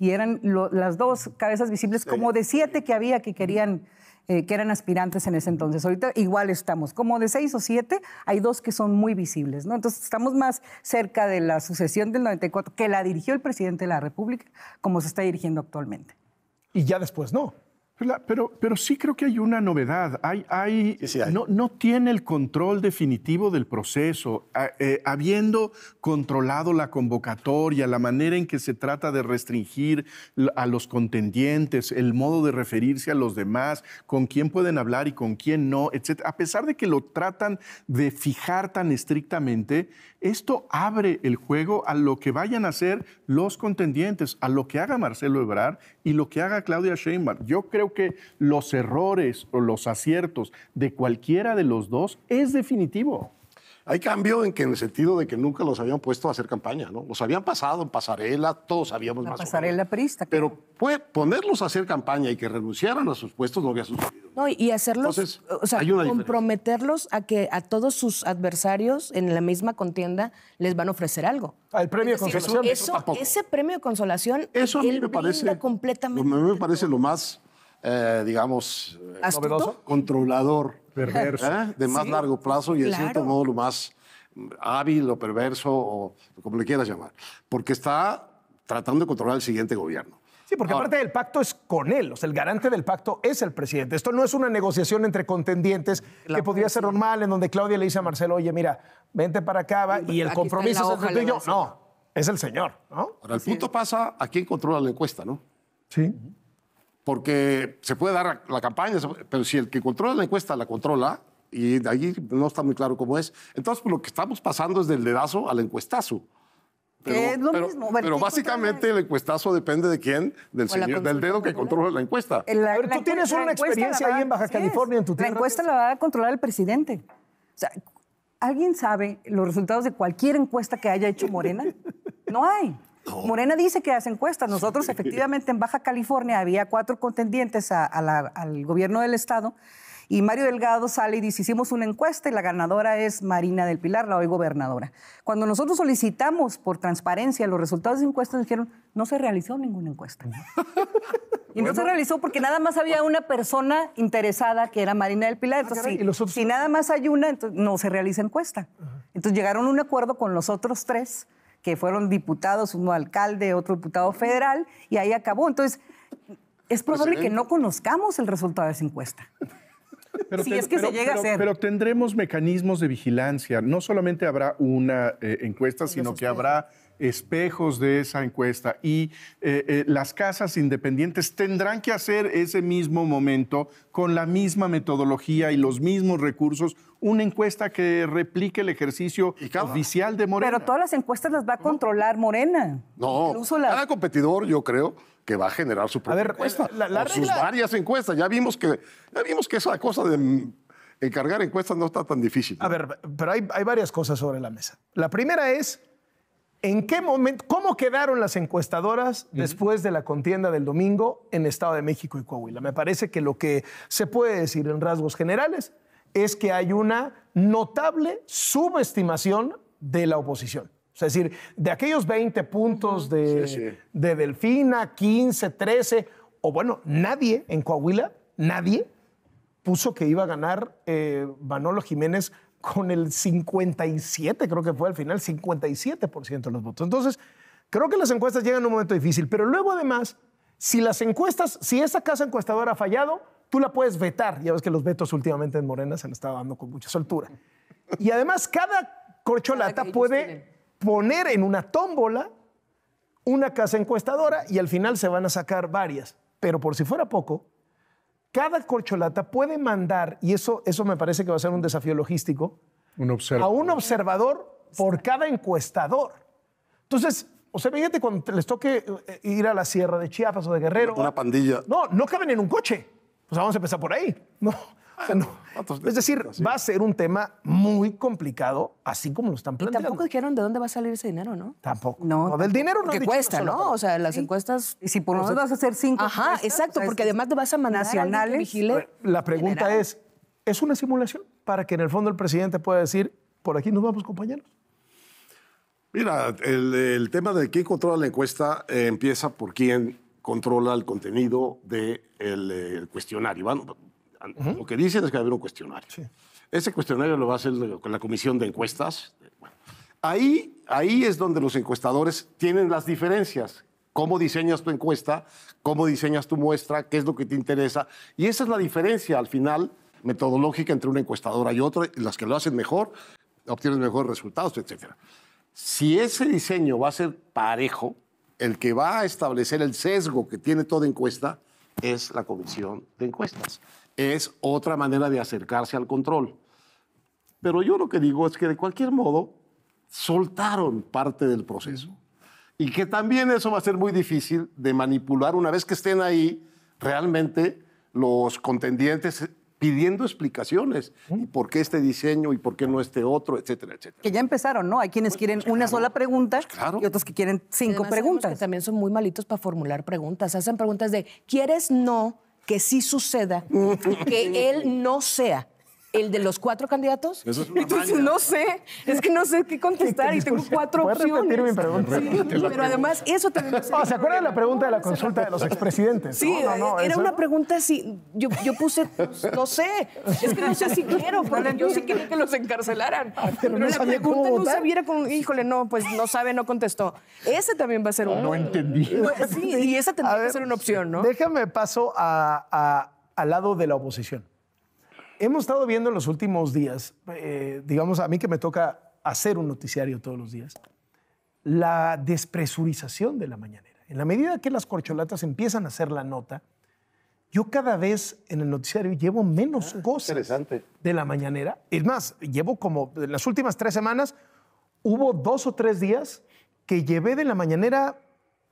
Y eran las dos cabezas visibles como de siete que había que querían eh, que eran aspirantes en ese entonces. Ahorita igual estamos, como de seis o siete, hay dos que son muy visibles, ¿no? Entonces estamos más cerca de la sucesión del 94, que la dirigió el presidente de la República, como se está dirigiendo actualmente. Y ya después no. Pero, pero sí creo que hay una novedad. Hay, No, no, tiene el control definitivo del proceso. Ah, eh, habiendo controlado la convocatoria, la manera en que se trata de restringir a los contendientes, el modo de referirse a los demás, con quién pueden hablar y con quién no, etc. A pesar de que lo tratan de fijar tan estrictamente, esto abre el juego a lo que vayan a hacer los contendientes, a lo que haga Marcelo Ebrar y lo que haga Claudia Sheinbaum. Yo creo que los errores o los aciertos de cualquiera de los dos es definitivo. Hay cambio en que en el sentido de que nunca los habían puesto a hacer campaña, ¿no? Los habían pasado en pasarela, todos sabíamos La más. Pasarela prista. Pero ponerlos a hacer campaña y que renunciaran a sus puestos no había sucedido. No, y hacerlos, o sea, comprometerlos a que a todos sus adversarios en la misma contienda les van a ofrecer algo. el premio de consolación. ese premio de consolación, eso me parece, completamente. A mí me parece lo más eh, digamos, eh, controlador, perverso, de más largo plazo y en cierto modo lo más hábil o perverso o como le quieras llamar, porque está tratando de controlar el siguiente gobierno. Sí, porque aparte el del pacto es con él, o sea, el garante del pacto es el presidente. Esto no es una negociación entre contendientes que podría ser normal, en donde Claudia le dice a Marcelo, oye, mira, vente para acá y el compromiso es el tú yo. No, es el señor, ¿no? Ahora, el punto pasa a quién controla la encuesta, ¿no? Sí porque se puede dar la campaña, pero si el que controla la encuesta la controla, y de ahí no está muy claro cómo es, entonces lo que estamos pasando es del dedazo al encuestazo. Pero, es lo mismo. Pero, básicamente el encuestazo depende de quién, del, señor, del dedo que controla la encuesta. tú tienes una experiencia ahí en Baja California, en tu tierra. La pues. encuesta la va a controlar el presidente. O sea, ¿alguien sabe los resultados de cualquier encuesta que haya hecho Morena? No hay. Morena dice que hace encuestas. Nosotros, efectivamente, en Baja California había cuatro contendientes al gobierno del Estado. Y Mario Delgado sale y dice, hicimos una encuesta y la ganadora es Marina del Pilar, la hoy gobernadora. Cuando nosotros solicitamos por transparencia los resultados de encuestas, nos dijeron, no se realizó ninguna encuesta. <laughs> Y no se realizó porque nada más había una persona interesada que era Marina del Pilar. Ah, entonces, si, nada más hay una, entonces no se realiza encuesta. Entonces llegaron a un acuerdo con los otros tres que fueron diputados, uno alcalde, otro diputado federal, y ahí acabó. Entonces, es probable que no conozcamos el resultado de esa encuesta. Pero si es que se llega a hacer. Pero tendremos mecanismos de vigilancia. No solamente habrá una eh, encuesta, sino que habrá espejos de esa encuesta y eh, eh, las casas independientes tendrán que hacer ese mismo momento con la misma metodología y los mismos recursos una encuesta que replique el ejercicio oficial de Morena. Pero todas las encuestas las va a controlar Morena. No, cada competidor yo creo que va a generar su propia a ver, sus varias encuestas. Ya vimos que, vimos que esa cosa de encargar encuestas no está tan difícil. A ver, pero hay, hay varias cosas sobre la mesa. La primera es ¿En qué momento, cómo quedaron las encuestadoras después de la contienda del domingo en Estado de México y Coahuila? Me parece que lo que se puede decir en rasgos generales es que hay una notable subestimación de la oposición. es decir, de aquellos 20 puntos de, Delfina, 15, 13, o bueno, nadie en Coahuila, nadie puso que iba a ganar eh, Manolo Jiménez con el 57, creo que fue al final, 57% de los votos. Entonces, creo que las encuestas llegan a un momento difícil, pero luego además, si las encuestas, si esa casa encuestadora ha fallado, tú la puedes vetar. Ya ves que los vetos últimamente en Morena se han estado dando con mucha soltura. Y además, cada corcholata puede poner en una tómbola una casa encuestadora y al final se van a sacar varias. Pero por si fuera poco, cada corcholata puede mandar, y eso, eso me parece que va a ser un desafío logístico, un a un observador por cada encuestador. Entonces, o sea, fíjate cuando les toque eh, ir a la sierra de Chiapas o de Guerrero. Una pandilla. No, no caben en un coche. O pues sea, vamos a empezar por ahí. No. Ah, es decir, va a ser un tema muy complicado, así como lo están planteando. Y tampoco dijeron de dónde va a salir ese dinero, ¿no? Tampoco. No, del dinero no. Que cuesta, ¿no? o sea, las encuestas. si por lo vas a hacer cinco. Ajá, exacto, porque además te vas a mandar nacionales. la pregunta es: ¿es una simulación para que en el fondo el presidente pueda decir, por aquí nos vamos, compañeros? Mira, el, tema de quién controla la encuesta eh, empieza por quién controla el contenido del de eh, cuestionario. Bueno, lo que dicen es que va a haber un cuestionario. Ese cuestionario lo va a hacer la comisión de encuestas. ahí, ahí es donde los encuestadores tienen las diferencias. Cómo diseñas tu encuesta, cómo diseñas tu muestra, qué es lo que te interesa. Y esa es la diferencia al final metodológica entre una encuestadora y otra. las que lo hacen mejor obtienen mejores resultados, etc. Si ese diseño va a ser parejo, el que va a establecer el sesgo que tiene toda encuesta es la comisión de encuestas es otra manera de acercarse al control. Pero yo lo que digo es que de cualquier modo soltaron parte del proceso y que también eso va a ser muy difícil de manipular una vez que estén ahí realmente los contendientes pidiendo explicaciones y por qué este diseño y por qué no este otro, etcétera, etcétera. Que ya empezaron, ¿no? Hay quienes pues, quieren pues, una sola pregunta y otros que quieren cinco preguntas. Que también son muy malitos para formular preguntas. Hacen preguntas de ¿quieres no? que sí suceda, <laughs> que él no sea el de los cuatro candidatos? Entonces, no sé, es que no sé qué contestar y tengo cuatro ¿Puedes opciones. repetir mi pregunta? pero además, eso también... Ah, ¿Se acuerdan la pregunta de la consulta de los <laughs> expresidentes? Sí, era una pregunta así, yo, yo puse, no sé, es que no sé si quiero, porque yo sí quería que los encarcelaran. Ah, pero, la pregunta no sabía con, híjole, no, pues no sabe, no contestó. Ese también va a ser un... No entendí. Sí, y esa tendría que ser una opción, ¿no? Déjame paso a, al lado de la oposición hemos estado viendo en los últimos días, eh, digamos a mí que me toca hacer un noticiario todos los días, la despresurización de la mañanera. En la medida que las corcholatas empiezan a hacer la nota, yo cada vez en el noticiario llevo menos ah, cosas de la mañanera. Es más, llevo como en las últimas tres semanas, hubo dos o tres días que llevé de la mañanera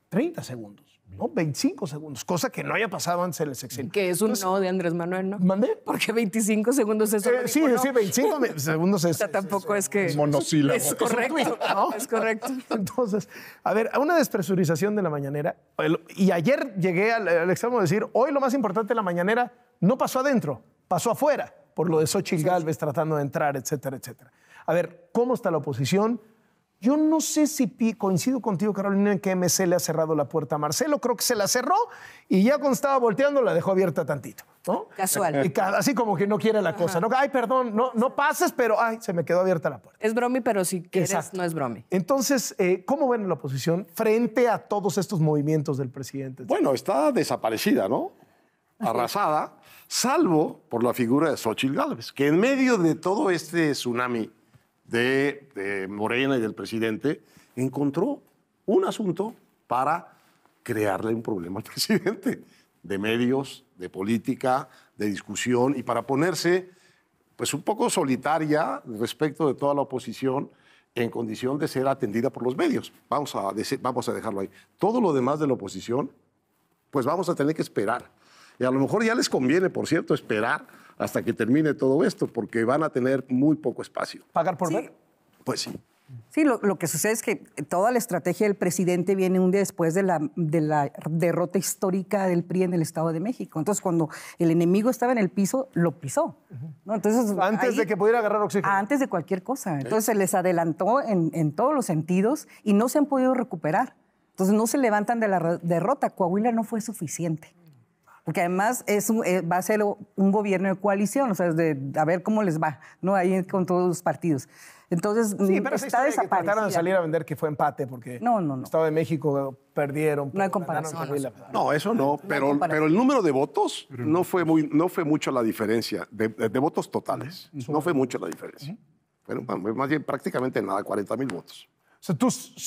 30 segundos. 25 segundos, cosa que no haya pasado antes en el sexenio. Que es un no de Andrés Manuel, ¿no? ¿Mandé? Porque 25 segundos es... eso. Eh, sí, sí, 25 <laughs> segundos es... O sea, tampoco es, que... Es monosílabo. Es correcto, <laughs> Es correcto. Entonces, a ver, una despresurización de la mañanera, y ayer llegué al, extremo de decir, hoy lo más importante de la mañanera no pasó adentro, pasó afuera, por lo de Xochitl Galvez tratando de entrar, etcétera, etcétera. A ver, ¿cómo está la oposición? Yo no sé si coincido contigo, Carolina, en que MC le ha cerrado la puerta a Marcelo. Creo que se la cerró y ya cuando estaba volteando la dejó abierta tantito. ¿no? Casual. así como que no quiere la cosa. ¿no? Ay, perdón, no, no pases, pero ay, se me quedó abierta la puerta. Es bromi, pero si quieres, no es bromi. Entonces, eh, ¿cómo ven la oposición frente a todos estos movimientos del presidente? Bueno, está desaparecida, ¿no? Arrasada, salvo por la figura de Xochitl Gálvez, que en medio de todo este tsunami de, Morena y del presidente, encontró un asunto para crearle un problema al <laughs> presidente de medios, de política, de discusión y para ponerse pues un poco solitaria respecto de toda la oposición en condición de ser atendida por los medios. Vamos a, vamos a dejarlo ahí. Todo lo demás de la oposición, pues vamos a tener que esperar. Y a lo mejor ya les conviene, por cierto, esperar hasta que termine todo esto, porque van a tener muy poco espacio. ¿Pagar por medio. ver? Pues sí. Sí, lo, que sucede es que toda la estrategia del presidente viene un día después de la, de la, derrota histórica del PRI en el Estado de México. Entonces, cuando el enemigo estaba en el piso, lo pisó. ¿no? Entonces, antes de que pudiera agarrar oxígeno. Antes de cualquier cosa. Entonces, se les adelantó en, en todos los sentidos y no se han podido recuperar. Entonces, no se levantan de la derrota. Coahuila no fue suficiente porque además es eh, va a ser un gobierno de coalición, o sea, de, a ver cómo les va, ¿no? Ahí con todos los partidos. Entonces, sí, pero mm, está que trataron de salir a vender que fue empate, porque no, Estado de México perdieron. No hay comparación. No, eso no, pero, pero el número de votos no fue, muy, no fue mucho la diferencia, de, votos totales. No fue mucho la diferencia. Pero más bien prácticamente nada, 40 mil votos. O sea, ¿tú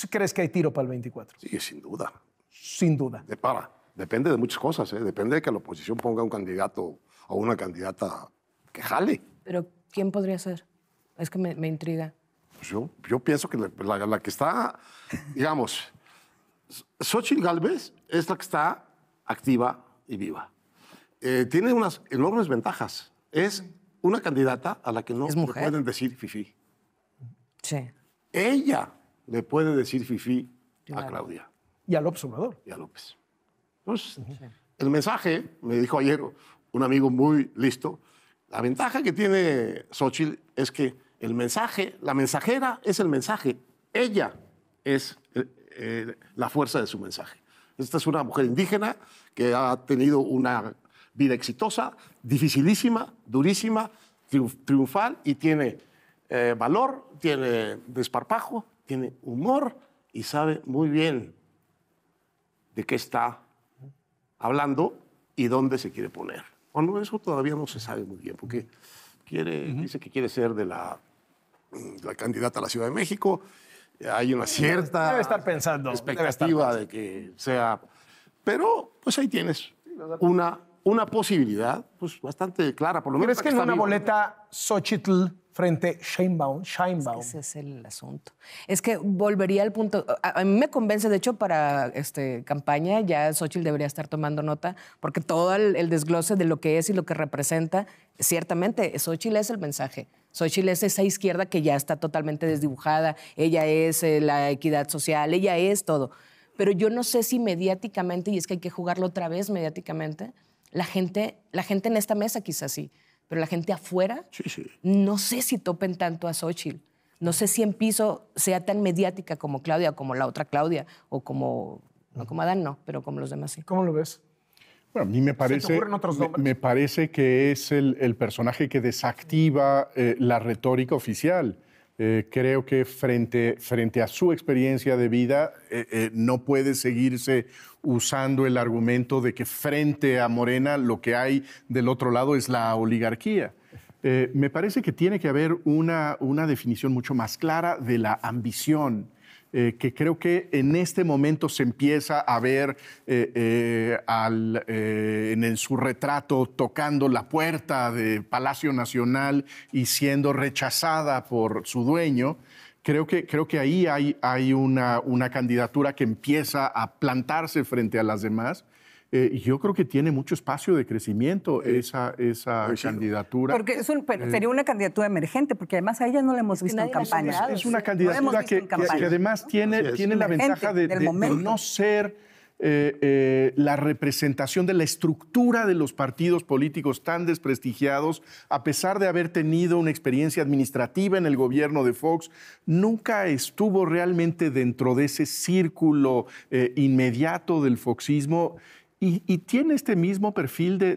crees que hay tiro para el 24? Sí, sin duda. Sin duda. De para. Depende de muchas cosas, ¿eh? depende de que la oposición ponga un candidato o una candidata que jale. Pero ¿quién podría ser? Es que me, intriga. Pues yo, yo, pienso que la, que está, digamos, Xochitl Galvez es la que está activa y viva. Eh, tiene unas enormes ventajas. Es una candidata a la que no le pueden decir fifi. Sí. Ella le puede decir fifi a Claudia. Y López Obrador. Y a López. Pues, el mensaje, me dijo ayer un amigo muy listo, la ventaja que tiene Xochitl es que el mensaje, la mensajera es el mensaje, ella es eh, eh, la fuerza de su mensaje. Esta es una mujer indígena que ha tenido una vida exitosa, dificilísima, durísima, triunfal y tiene eh, valor, tiene desparpajo, tiene humor y sabe muy bien de qué está hablando y dónde se quiere poner. Bueno, eso todavía no se sabe muy bien, porque quiere, dice que quiere ser de la, mm, la candidata a la Ciudad de México. Hay una cierta debe estar pensando, expectativa de que sea. Pero, pues ahí tienes una una posibilidad pues, bastante clara, por lo menos. ¿Crees que en una boleta Xochitl frente Sheinbaum, Sheinbaum? ese es el asunto. Es que volvería al punto. A, mí me convence, de hecho, para este, campaña ya Xochitl debería estar tomando nota, porque todo el, desglose de lo que es y lo que representa, ciertamente, Xochitl es el mensaje. Xochitl es esa izquierda que ya está totalmente desdibujada, ella es eh, la equidad social, ella es todo. Pero yo no sé si mediáticamente, y es que hay que jugarlo otra vez mediáticamente, la gente, la gente en esta mesa quizás sí, pero la gente afuera, no sé si topen tanto a Xochitl. No sé si en piso sea tan mediática como Claudia, como la otra Claudia, o como, como Adán, no, pero como los demás sí. ¿Cómo lo ves? Bueno, a mí me parece, me, parece que es el, personaje que desactiva eh, la retórica oficial. Eh, creo que frente, frente a su experiencia de vida eh, eh, no puede seguirse usando el argumento de que frente a Morena lo que hay del otro lado es la oligarquía. me parece que tiene que haber una, una definición mucho más clara de la ambición eh, que creo que en este momento se empieza a ver eh, eh, en su retrato tocando la puerta de Palacio Nacional y siendo rechazada por su dueño. Creo que, ahí hay, una, una, candidatura que empieza a plantarse frente a las demás eh, yo creo que tiene mucho espacio de crecimiento esa, candidatura. Porque eh, sería una candidatura emergente, porque además a ella no la hemos visto en campaña. Es una candidatura que, además tiene, tiene la ventaja de, no ser... Eh, la representación de la estructura de los partidos políticos tan desprestigiados, a pesar de haber tenido una experiencia administrativa en el gobierno de Fox, nunca estuvo realmente dentro de ese círculo inmediato del foxismo y, tiene este mismo perfil de,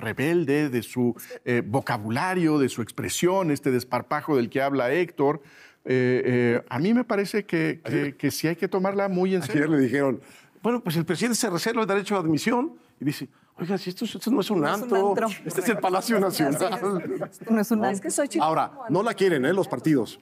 rebelde, de su eh, vocabulario, de su expresión, este desparpajo del que habla Héctor. Eh, eh, a mí me parece que, que, hay que tomarla muy en serio. Ayer le dijeron, bueno, pues el presidente se reserva el derecho a admisión y dice, Oiga, si esto, no es un, antro, este es el Palacio Nacional. no es un Es que Ahora, no la quieren, ¿eh? Los partidos.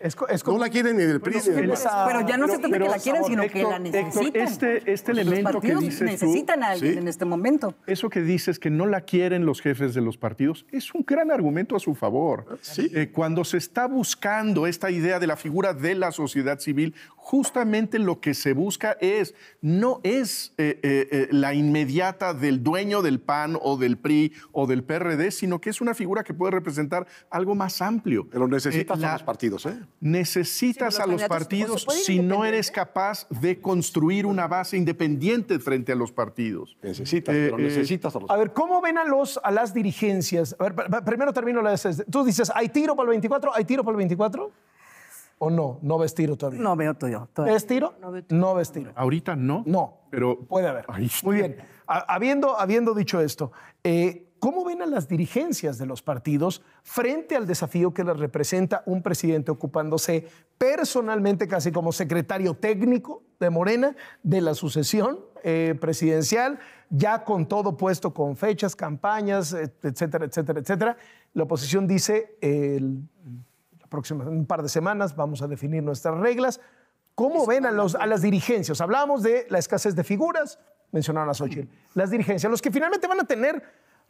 no la quieren ni del PRI. Pero, ya no se trata de que la quieren, sino que la necesitan. este, este elemento que dices necesitan a alguien en este momento. Eso que dices que no la quieren los jefes de los partidos es un gran argumento a su favor. Eh, cuando se está buscando esta idea de la figura de la sociedad civil justamente lo que se busca es, no es eh, eh, eh, la inmediata del dueño del PAN o del PRI o del PRD, sino que es una figura que puede representar algo más amplio. Pero necesitas a los partidos, ¿eh? Necesitas a los pues, partidos si no eres capaz de construir una base independiente frente a los partidos. Necesitas, pero necesitas a los A ver, ¿cómo ven a, los, a las dirigencias? A ver, primero termino la... Tú dices, ¿hay tiro para el 24? ¿Hay tiro para el 24? o no? No ves tiro todavía. No veo tuyo. Todavía. ¿Ves tiro? No, veo tiro. Ahorita no. No. Pero puede haber. Muy bien. Habiendo, habiendo dicho esto, eh, ¿cómo ven a las dirigencias de los partidos frente al desafío que les representa un presidente ocupándose personalmente, casi como secretario técnico de Morena, de la sucesión eh, presidencial, ya con todo puesto, con fechas, campañas, etcétera, etcétera, etcétera? La oposición dice, aproximadamente un par de semanas vamos a definir nuestras reglas. ¿Cómo ven a, los, a las dirigencias? Hablamos de la escasez de figuras, mencionaron a Xochitl. Las dirigencias, los que finalmente van a tener,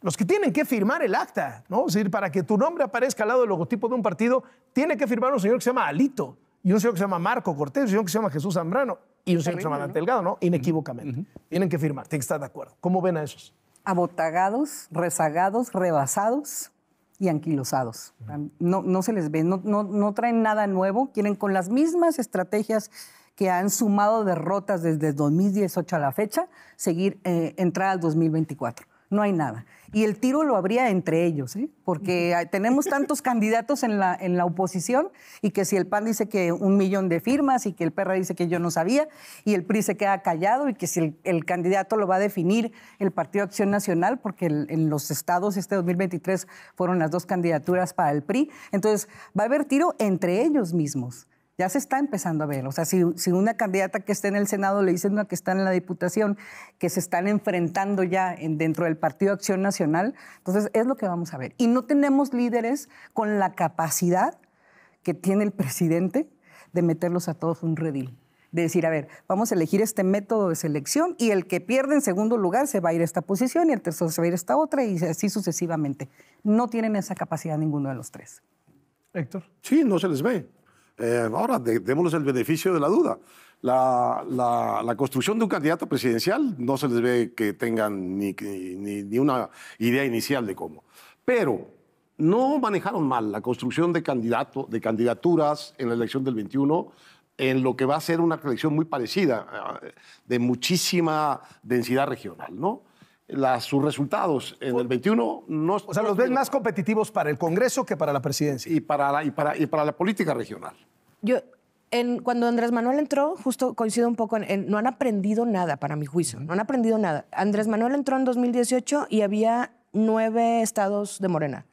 los que tienen que firmar el acta, ¿no? Es decir, para que tu nombre aparezca al lado del logotipo de un partido, tiene que firmar un señor que se llama Alito, y un señor que se llama Marco Cortés, y un señor que se llama Jesús Zambrano, y un señor que se llama Dante Delgado, ¿no? Inequívocamente. Tienen que firmar, tienen que estar de acuerdo. ¿Cómo ven a esos? Abotagados, rezagados, rebasados y anquilosados. No, no se les ve, no, no, traen nada nuevo, quieren con las mismas estrategias que han sumado derrotas desde 2018 a la fecha, seguir eh, entrar al 2024 no hay nada. Y el tiro lo habría entre ellos, ¿eh? porque tenemos tantos <laughs> candidatos en la, en la oposición y que si el PAN dice que un millón de firmas y que el PR dice que yo no sabía y el PRI se queda callado y que si el, candidato lo va a definir el Partido Acción Nacional, porque en los estados este 2023 fueron las dos candidaturas para el PRI, entonces va a haber tiro entre ellos mismos. Ya se está empezando a ver. O sea, si, una candidata que esté en el Senado le dicen a que está en la Diputación, que se están enfrentando ya dentro del Partido Acción Nacional, entonces es lo que vamos a ver. Y no tenemos líderes con la capacidad que tiene el presidente de meterlos a todos un redil de decir, a ver, vamos a elegir este método de selección y el que pierde en segundo lugar se va a ir a esta posición y el tercero se va a ir a esta otra y así sucesivamente. No tienen esa capacidad ninguno de los tres. Héctor. Sí, no se les ve. Eh, ahora, démosles el beneficio de la duda. La, construcción de un candidato presidencial no se les ve que tengan ni, una idea inicial de cómo. Pero no manejaron mal la construcción de, candidato, de candidaturas en la elección del 21 en lo que va a ser una elección muy parecida, eh, de muchísima densidad regional, ¿no? sus resultados en el 21 o sea los ven más competitivos para el Congreso que para la presidencia y para la, para la política regional yo cuando Andrés Manuel entró, justo coincido un poco no han aprendido nada para mi juicio, no han aprendido nada. Andrés Manuel entró en 2018 y había nueve estados de Morena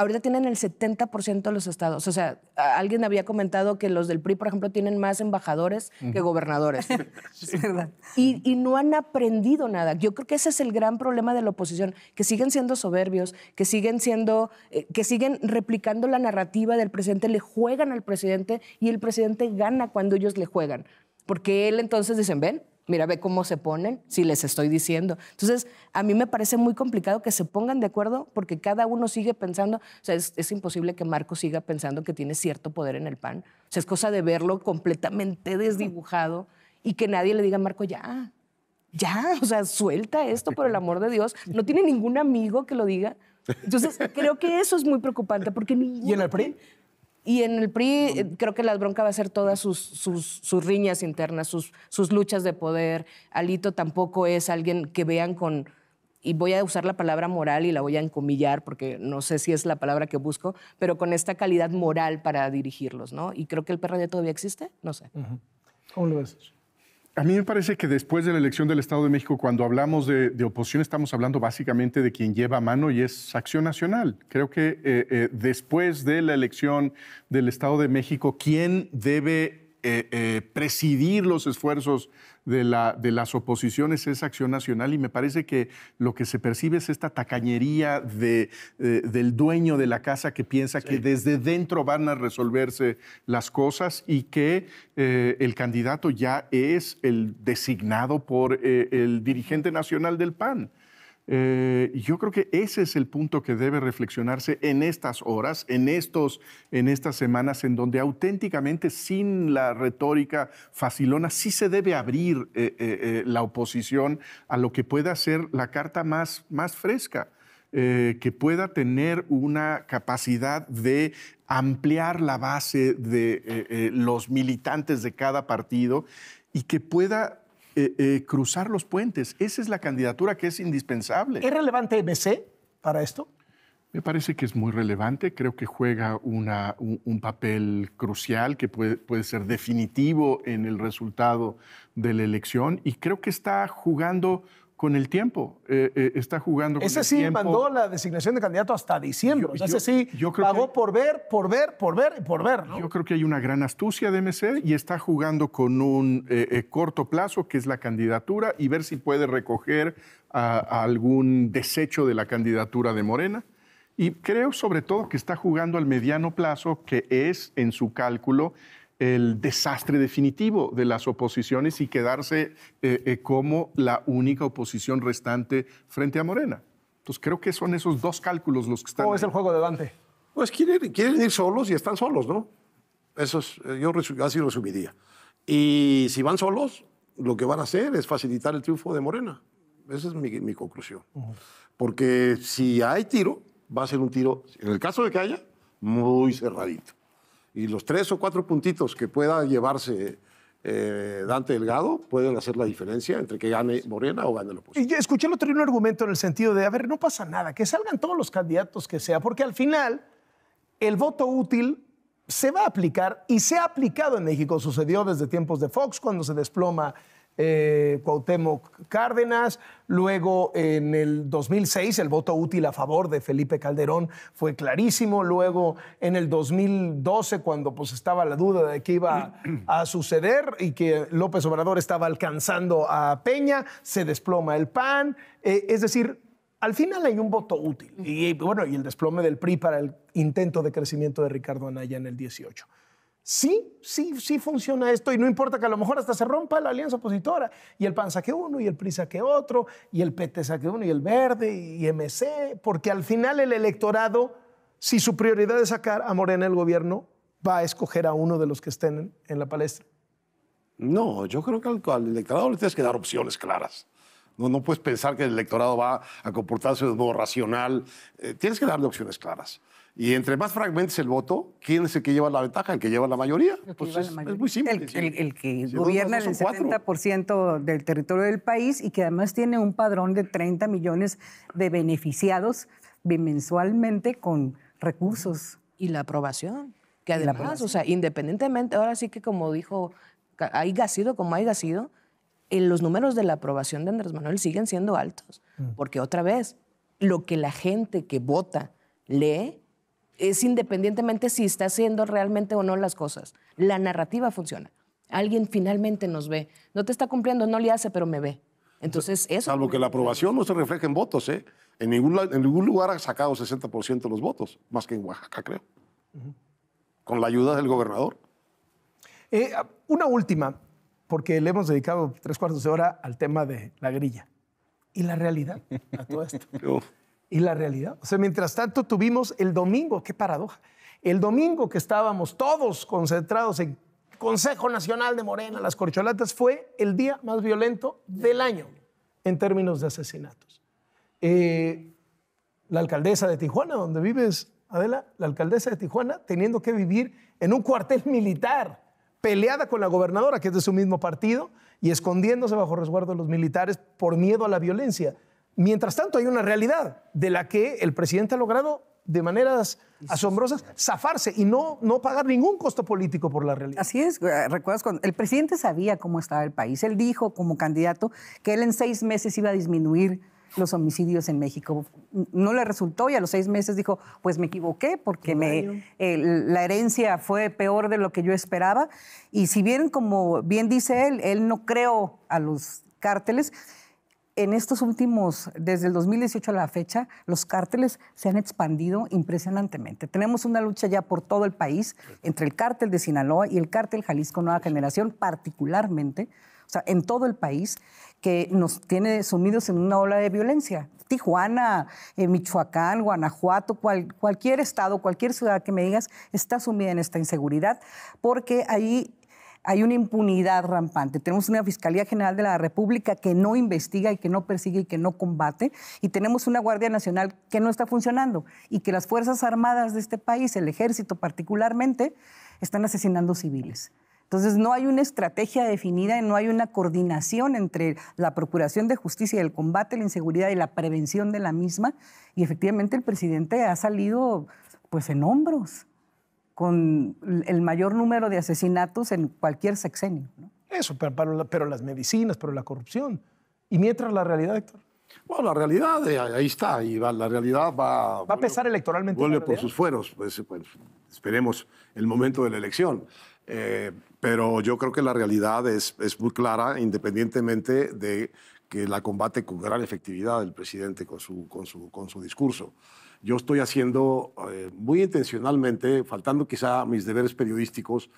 ahorita tienen el 70% de los estados. O sea, alguien había comentado que los del PRI, por ejemplo, tienen más embajadores que gobernadores. <laughs> Y, no han aprendido nada. Yo creo que ese es el gran problema de la oposición, que siguen siendo soberbios, que siguen siendo, eh, que siguen replicando la narrativa del presidente, le juegan al presidente y el presidente gana cuando ellos le juegan. Porque él entonces dicen, ven, mira, ve cómo se ponen, si les estoy diciendo. Entonces, a mí me parece muy complicado que se pongan de acuerdo porque cada uno sigue pensando, o sea, es, imposible que Marco siga pensando que tiene cierto poder en el PAN. O sea, es cosa de verlo completamente desdibujado y que nadie le diga, Marco, ya, ya, o sea, suelta esto por el amor de Dios. No tiene ningún amigo que lo diga. Entonces, creo que eso es muy preocupante porque ni... ¿Y en el PRI? Y en el PRI eh, creo que la bronca va a ser todas sus, sus, riñas internas, sus, sus luchas de poder. Alito tampoco es alguien que vean con, y voy a usar la palabra moral y la voy a encomillar porque no sé si es la palabra que busco, pero con esta calidad moral para dirigirlos, ¿no? Y creo que el PRD todavía existe, no sé. ¿Cómo lo ves? A mí me parece que después de la elección del Estado de México, cuando hablamos de, oposición, estamos hablando básicamente de quien lleva mano y es Acción Nacional. Creo que eh, eh, después de la elección del Estado de México, ¿quién debe eh, presidir los esfuerzos de, las oposiciones es Acción Nacional y me parece que lo que se percibe es esta tacañería eh, del dueño de la casa que piensa que desde dentro van a resolverse las cosas y que eh, el candidato ya es el designado por eh, el dirigente nacional del PAN. Eh, yo creo que ese es el punto que debe reflexionarse en estas horas, en, estos, en estas semanas, en donde auténticamente, sin la retórica facilona, sí se debe abrir eh, eh, la oposición a lo que pueda ser la carta más, más fresca. que pueda tener una capacidad de ampliar la base de los militantes de cada partido y que pueda eh, eh, cruzar los puentes. Esa es la candidatura que es indispensable. ¿Es relevante MC para esto? Me parece que es muy relevante, creo que juega un, papel crucial que puede, puede, ser definitivo en el resultado de la elección y creo que está jugando con el tiempo, eh, eh, está jugando con ese sí mandó la designación de candidato hasta diciembre. ese sí pagó por ver, por ver, por ver y por ver. Yo creo que hay una gran astucia de MC y está jugando con un eh, corto plazo, que es la candidatura, y ver si puede recoger algún desecho de la candidatura de Morena. Y creo sobre todo que está jugando al mediano plazo, que es en su cálculo el desastre definitivo de las oposiciones y quedarse eh, eh, como la única oposición restante frente a Morena. Entonces creo que son esos dos cálculos los que están. ¿Cómo es el juego de Dante? Pues quieren, ir solos y están solos, ¿no? Eso es, eh, yo así resumiría. Y si van solos, lo que van a hacer es facilitar el triunfo de Morena. Esa es mi, conclusión. Porque si hay tiro, va a ser un tiro, en el caso de que haya, muy cerradito y los tres o cuatro puntitos que pueda llevarse eh, Dante Delgado pueden hacer la diferencia entre que gane Morena o gane la Y escuché el otro un argumento en el sentido de, a ver, no pasa nada, que salgan todos los candidatos que sea, porque al final el voto útil se va a aplicar y se ha aplicado en México. Sucedió desde tiempos de Fox cuando se desploma eh, Cuauhtémoc Cárdenas, luego en el 2006 el voto útil a favor de Felipe Calderón fue clarísimo, luego en el 2012 cuando pues estaba la duda de qué iba a <clears throat> suceder y que López Obrador estaba alcanzando a Peña, se desploma el PAN, eh, es decir, al final hay un voto útil y bueno, y el desplome del PRI para el intento de crecimiento de Ricardo Anaya en el 18 sí, sí, sí funciona esto y no importa que a lo mejor hasta se rompa la alianza opositora y el PAN saque uno y el PRI saque otro y el PT saque uno y el Verde y MC, porque al final el electorado, si su prioridad es sacar a Morena el gobierno, va a escoger a uno de los que estén en, la palestra. No, yo creo que al, electorado le tienes que dar opciones claras. No, no puedes pensar que el electorado va a comportarse de modo racional. Eh, tienes que darle opciones claras. Y entre más fragmentes el voto, ¿quién es el que lleva la ventaja? El que lleva la mayoría. Pues es, muy simple. El, que gobierna el 70% del territorio del país y que además tiene un padrón de 30 millones de beneficiados mensualmente con recursos. Y la aprobación. Que además, o sea, independientemente, ahora sí que como dijo, hay sido como hay sido, en eh, los números de la aprobación de Andrés Manuel siguen siendo altos. Mm. Porque otra vez, lo que la gente que vota lee es independientemente si está haciendo realmente o no las cosas. La narrativa funciona. Alguien finalmente nos ve. No te está cumpliendo, no le hace, pero me ve. Entonces, eso. Salvo que la aprobación no se refleja en votos, ¿eh? En ningún, en ningún lugar ha sacado 60% de los votos, más que en Oaxaca, creo. Con la ayuda del gobernador. Eh, una última, porque le hemos dedicado tres cuartos de hora al tema de la grilla. ¿Y la realidad a todo esto? <laughs> y la realidad. O sea, mientras tanto tuvimos el domingo, qué paradoja, el domingo que estábamos todos concentrados en Consejo Nacional de Morena, las corcholatas, fue el día más violento del año en términos de asesinatos. Eh, la alcaldesa de Tijuana, donde vives, Adela, la alcaldesa de Tijuana, teniendo que vivir en un cuartel militar, peleada con la gobernadora, que es de su mismo partido, y escondiéndose bajo resguardo de los militares por miedo a la violencia. Mientras tanto, hay una realidad de la que el presidente ha logrado de maneras asombrosas zafarse y no, no pagar ningún costo político por la realidad. Así es, eh, recuerdas cuando el presidente sabía cómo estaba el país. Él dijo como candidato que él en seis meses iba a disminuir los homicidios en México. No le resultó y a los seis meses dijo, pues me equivoqué porque me, la herencia fue peor de lo que yo esperaba. Y si bien, como bien dice él, él no creó a los cárteles, en estos últimos, desde el 2018 a la fecha, los cárteles se han expandido impresionantemente. Tenemos una lucha ya por todo el país entre el cártel de Sinaloa y el cártel Jalisco Nueva Generación, particularmente, o sea, en todo el país, que nos tiene sumidos en una ola de violencia. Tijuana, eh, Michoacán, Guanajuato, cualquier estado, cualquier ciudad que me digas, está sumida en esta inseguridad, porque ahí hay una impunidad rampante. Tenemos una Fiscalía General de la República que no investiga y que no persigue y que no combate. Y tenemos una Guardia Nacional que no está funcionando y que las Fuerzas Armadas de este país, el Ejército particularmente, están asesinando civiles. Entonces no hay una estrategia definida y no hay una coordinación entre la procuración de justicia y el combate a la inseguridad y la prevención de la misma. Y efectivamente el presidente ha salido pues en hombros con el mayor número de asesinatos en cualquier sexenio. Eso, pero, pero, las medicinas, pero la corrupción. Y mientras la realidad, Héctor. Bueno, la realidad, eh, ahí está, y la realidad va... Va a pesar electoralmente. Vuelve por sus fueros, pues, pues, esperemos el momento de la elección. Eh, pero yo creo que la realidad es, es muy clara, independientemente de que la combate con gran efectividad el presidente con su, con su, con su discurso yo estoy haciendo eh, muy intencionalmente, faltando quizá mis deberes periodísticos,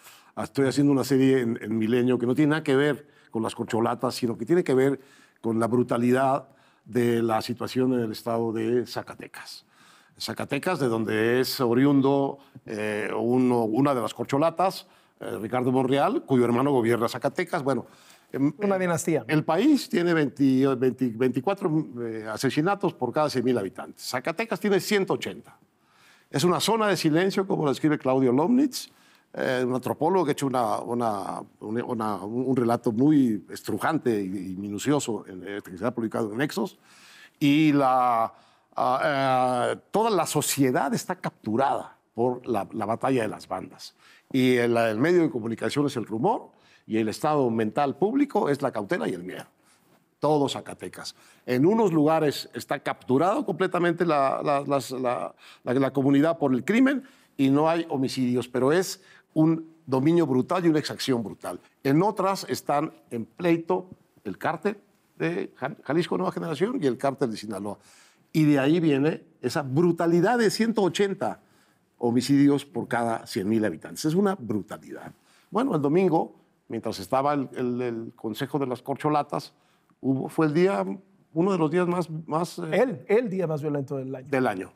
estoy haciendo una serie en, Milenio que no tiene nada que ver con las corcholatas, sino que tiene que ver con la brutalidad de la situación en el estado de Zacatecas. Zacatecas, de donde es oriundo eh, uno, una de las corcholatas, eh, Ricardo Monreal, cuyo hermano gobierna Zacatecas. Bueno, Em, una dinastía. El país tiene 24 eh, asesinatos por cada 100.000 habitantes. Zacatecas tiene 180. Es una zona de silencio, como lo escribe Claudio Lomnitz, eh, un antropólogo que ha hecho una, una, un relato muy estrujante y, minucioso en, eh, que se ha publicado en Nexos. Y la, ah, toda la sociedad está capturada por la, la batalla de las bandas. Y el medio de comunicación es el rumor y el estado mental público es la cautela y el miedo. Todos Zacatecas. En unos lugares está capturado completamente la, la comunidad por el crimen y no hay homicidios, pero es un dominio brutal y una exacción brutal. En otras están en pleito el cártel de Jalisco Nueva Generación y el cártel de Sinaloa. Y de ahí viene esa brutalidad de 180 homicidios por cada 100.000 habitantes. Es una brutalidad. Bueno, el domingo mientras estaba el, Consejo de las Corcholatas, hubo, fue el día, uno de los días más... más el, eh, el día más violento del año. Del año.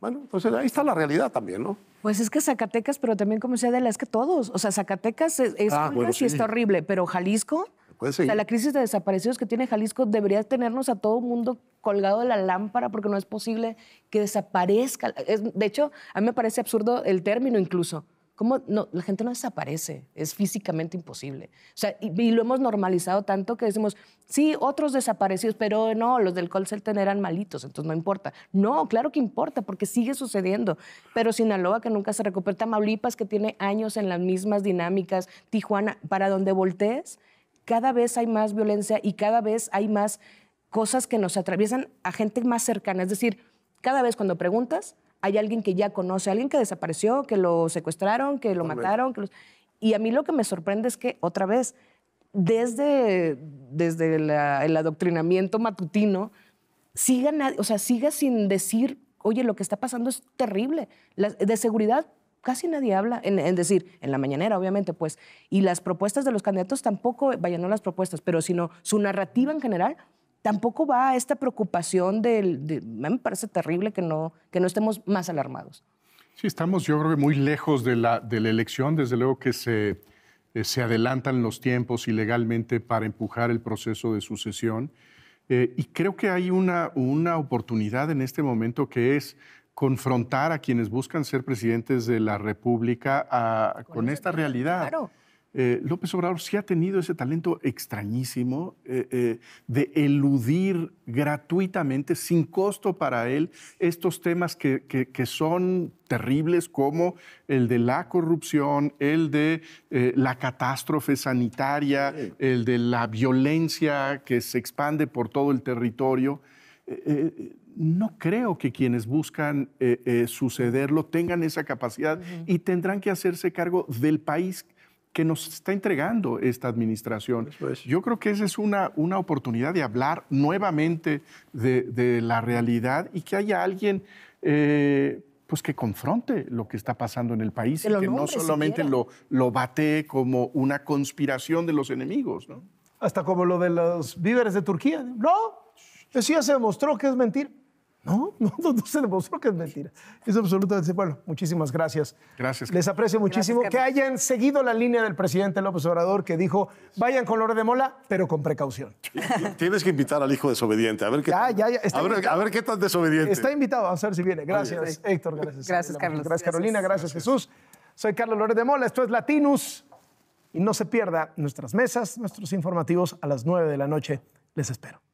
Bueno, entonces ahí está la realidad también, ¿no? Pues es que Zacatecas, pero también como decía Adela, es que todos, o sea, Zacatecas es, es ah, está horrible, pero Jalisco, o sea, la crisis de desaparecidos que tiene Jalisco debería tenernos a todo mundo colgado de la lámpara porque no es posible que desaparezca. de hecho, a mí me parece absurdo el término incluso. No, la gente no desaparece, es físicamente imposible. O sea, y, lo hemos normalizado tanto que decimos, sí, otros desaparecidos, pero no, los del call eran malitos, entonces no importa. No, claro que importa, porque sigue sucediendo. Pero Sinaloa, que nunca se recupera, Tamaulipas, que tiene años en las mismas dinámicas, Tijuana, para donde voltees, cada vez hay más violencia y cada vez hay más cosas que nos atraviesan a gente más cercana. Es decir, cada vez cuando preguntas, hay alguien que ya conoce, alguien que desapareció, que lo secuestraron, que lo mataron. Y a mí lo que me sorprende es que, otra vez, desde, desde el adoctrinamiento matutino, siga, o sea, siga sin decir, oye, lo que está pasando es terrible. de seguridad casi nadie habla, en, decir, en la mañanera, obviamente, pues, y las propuestas de los candidatos tampoco, vayan no las propuestas, pero sino su narrativa en general, tampoco va a esta preocupación del... De, me parece terrible que no, que no estemos más alarmados. Sí, estamos yo creo que muy lejos de la, de elección, desde luego que se, eh, se adelantan los tiempos ilegalmente para empujar el proceso de sucesión. Eh, y creo que hay una, una oportunidad en este momento que es confrontar a quienes buscan ser presidentes de la República con, con esta realidad. Claro. Eh, López Obrador sí ha tenido ese talento extrañísimo eh, eh, de eludir gratuitamente, sin costo para él, estos temas que, son terribles como el de la corrupción, el de la catástrofe sanitaria, el de la violencia que se expande por todo el territorio no creo que quienes buscan sucederlo tengan esa capacidad y tendrán que hacerse cargo del país que nos está entregando esta administración. Yo creo que esa es una, una oportunidad de hablar nuevamente de, la realidad y que haya alguien eh, pues que confronte lo que está pasando en el país y que no solamente lo, lo batee como una conspiración de los enemigos. Hasta como lo de los víveres de Turquía. No, decía, se demostró que es mentir. <laughs> No, no, no, se demostró que es mentira. Es absolutamente. Bueno, muchísimas gracias. Gracias. Les aprecio muchísimo que hayan seguido la línea del presidente López Obrador que dijo: vayan con Lore de Mola, pero con precaución. Tienes que invitar al hijo desobediente. A ver qué, ya, a, ver, tan desobediente. Está invitado, a ver si viene. Gracias, Héctor. Gracias. Gracias, Carlos. Gracias, Carolina. Gracias, Jesús. Soy Carlos Lore de Mola. Esto es Latinus. Y no se pierda nuestras mesas, nuestros informativos a las nueve de la noche. Les espero.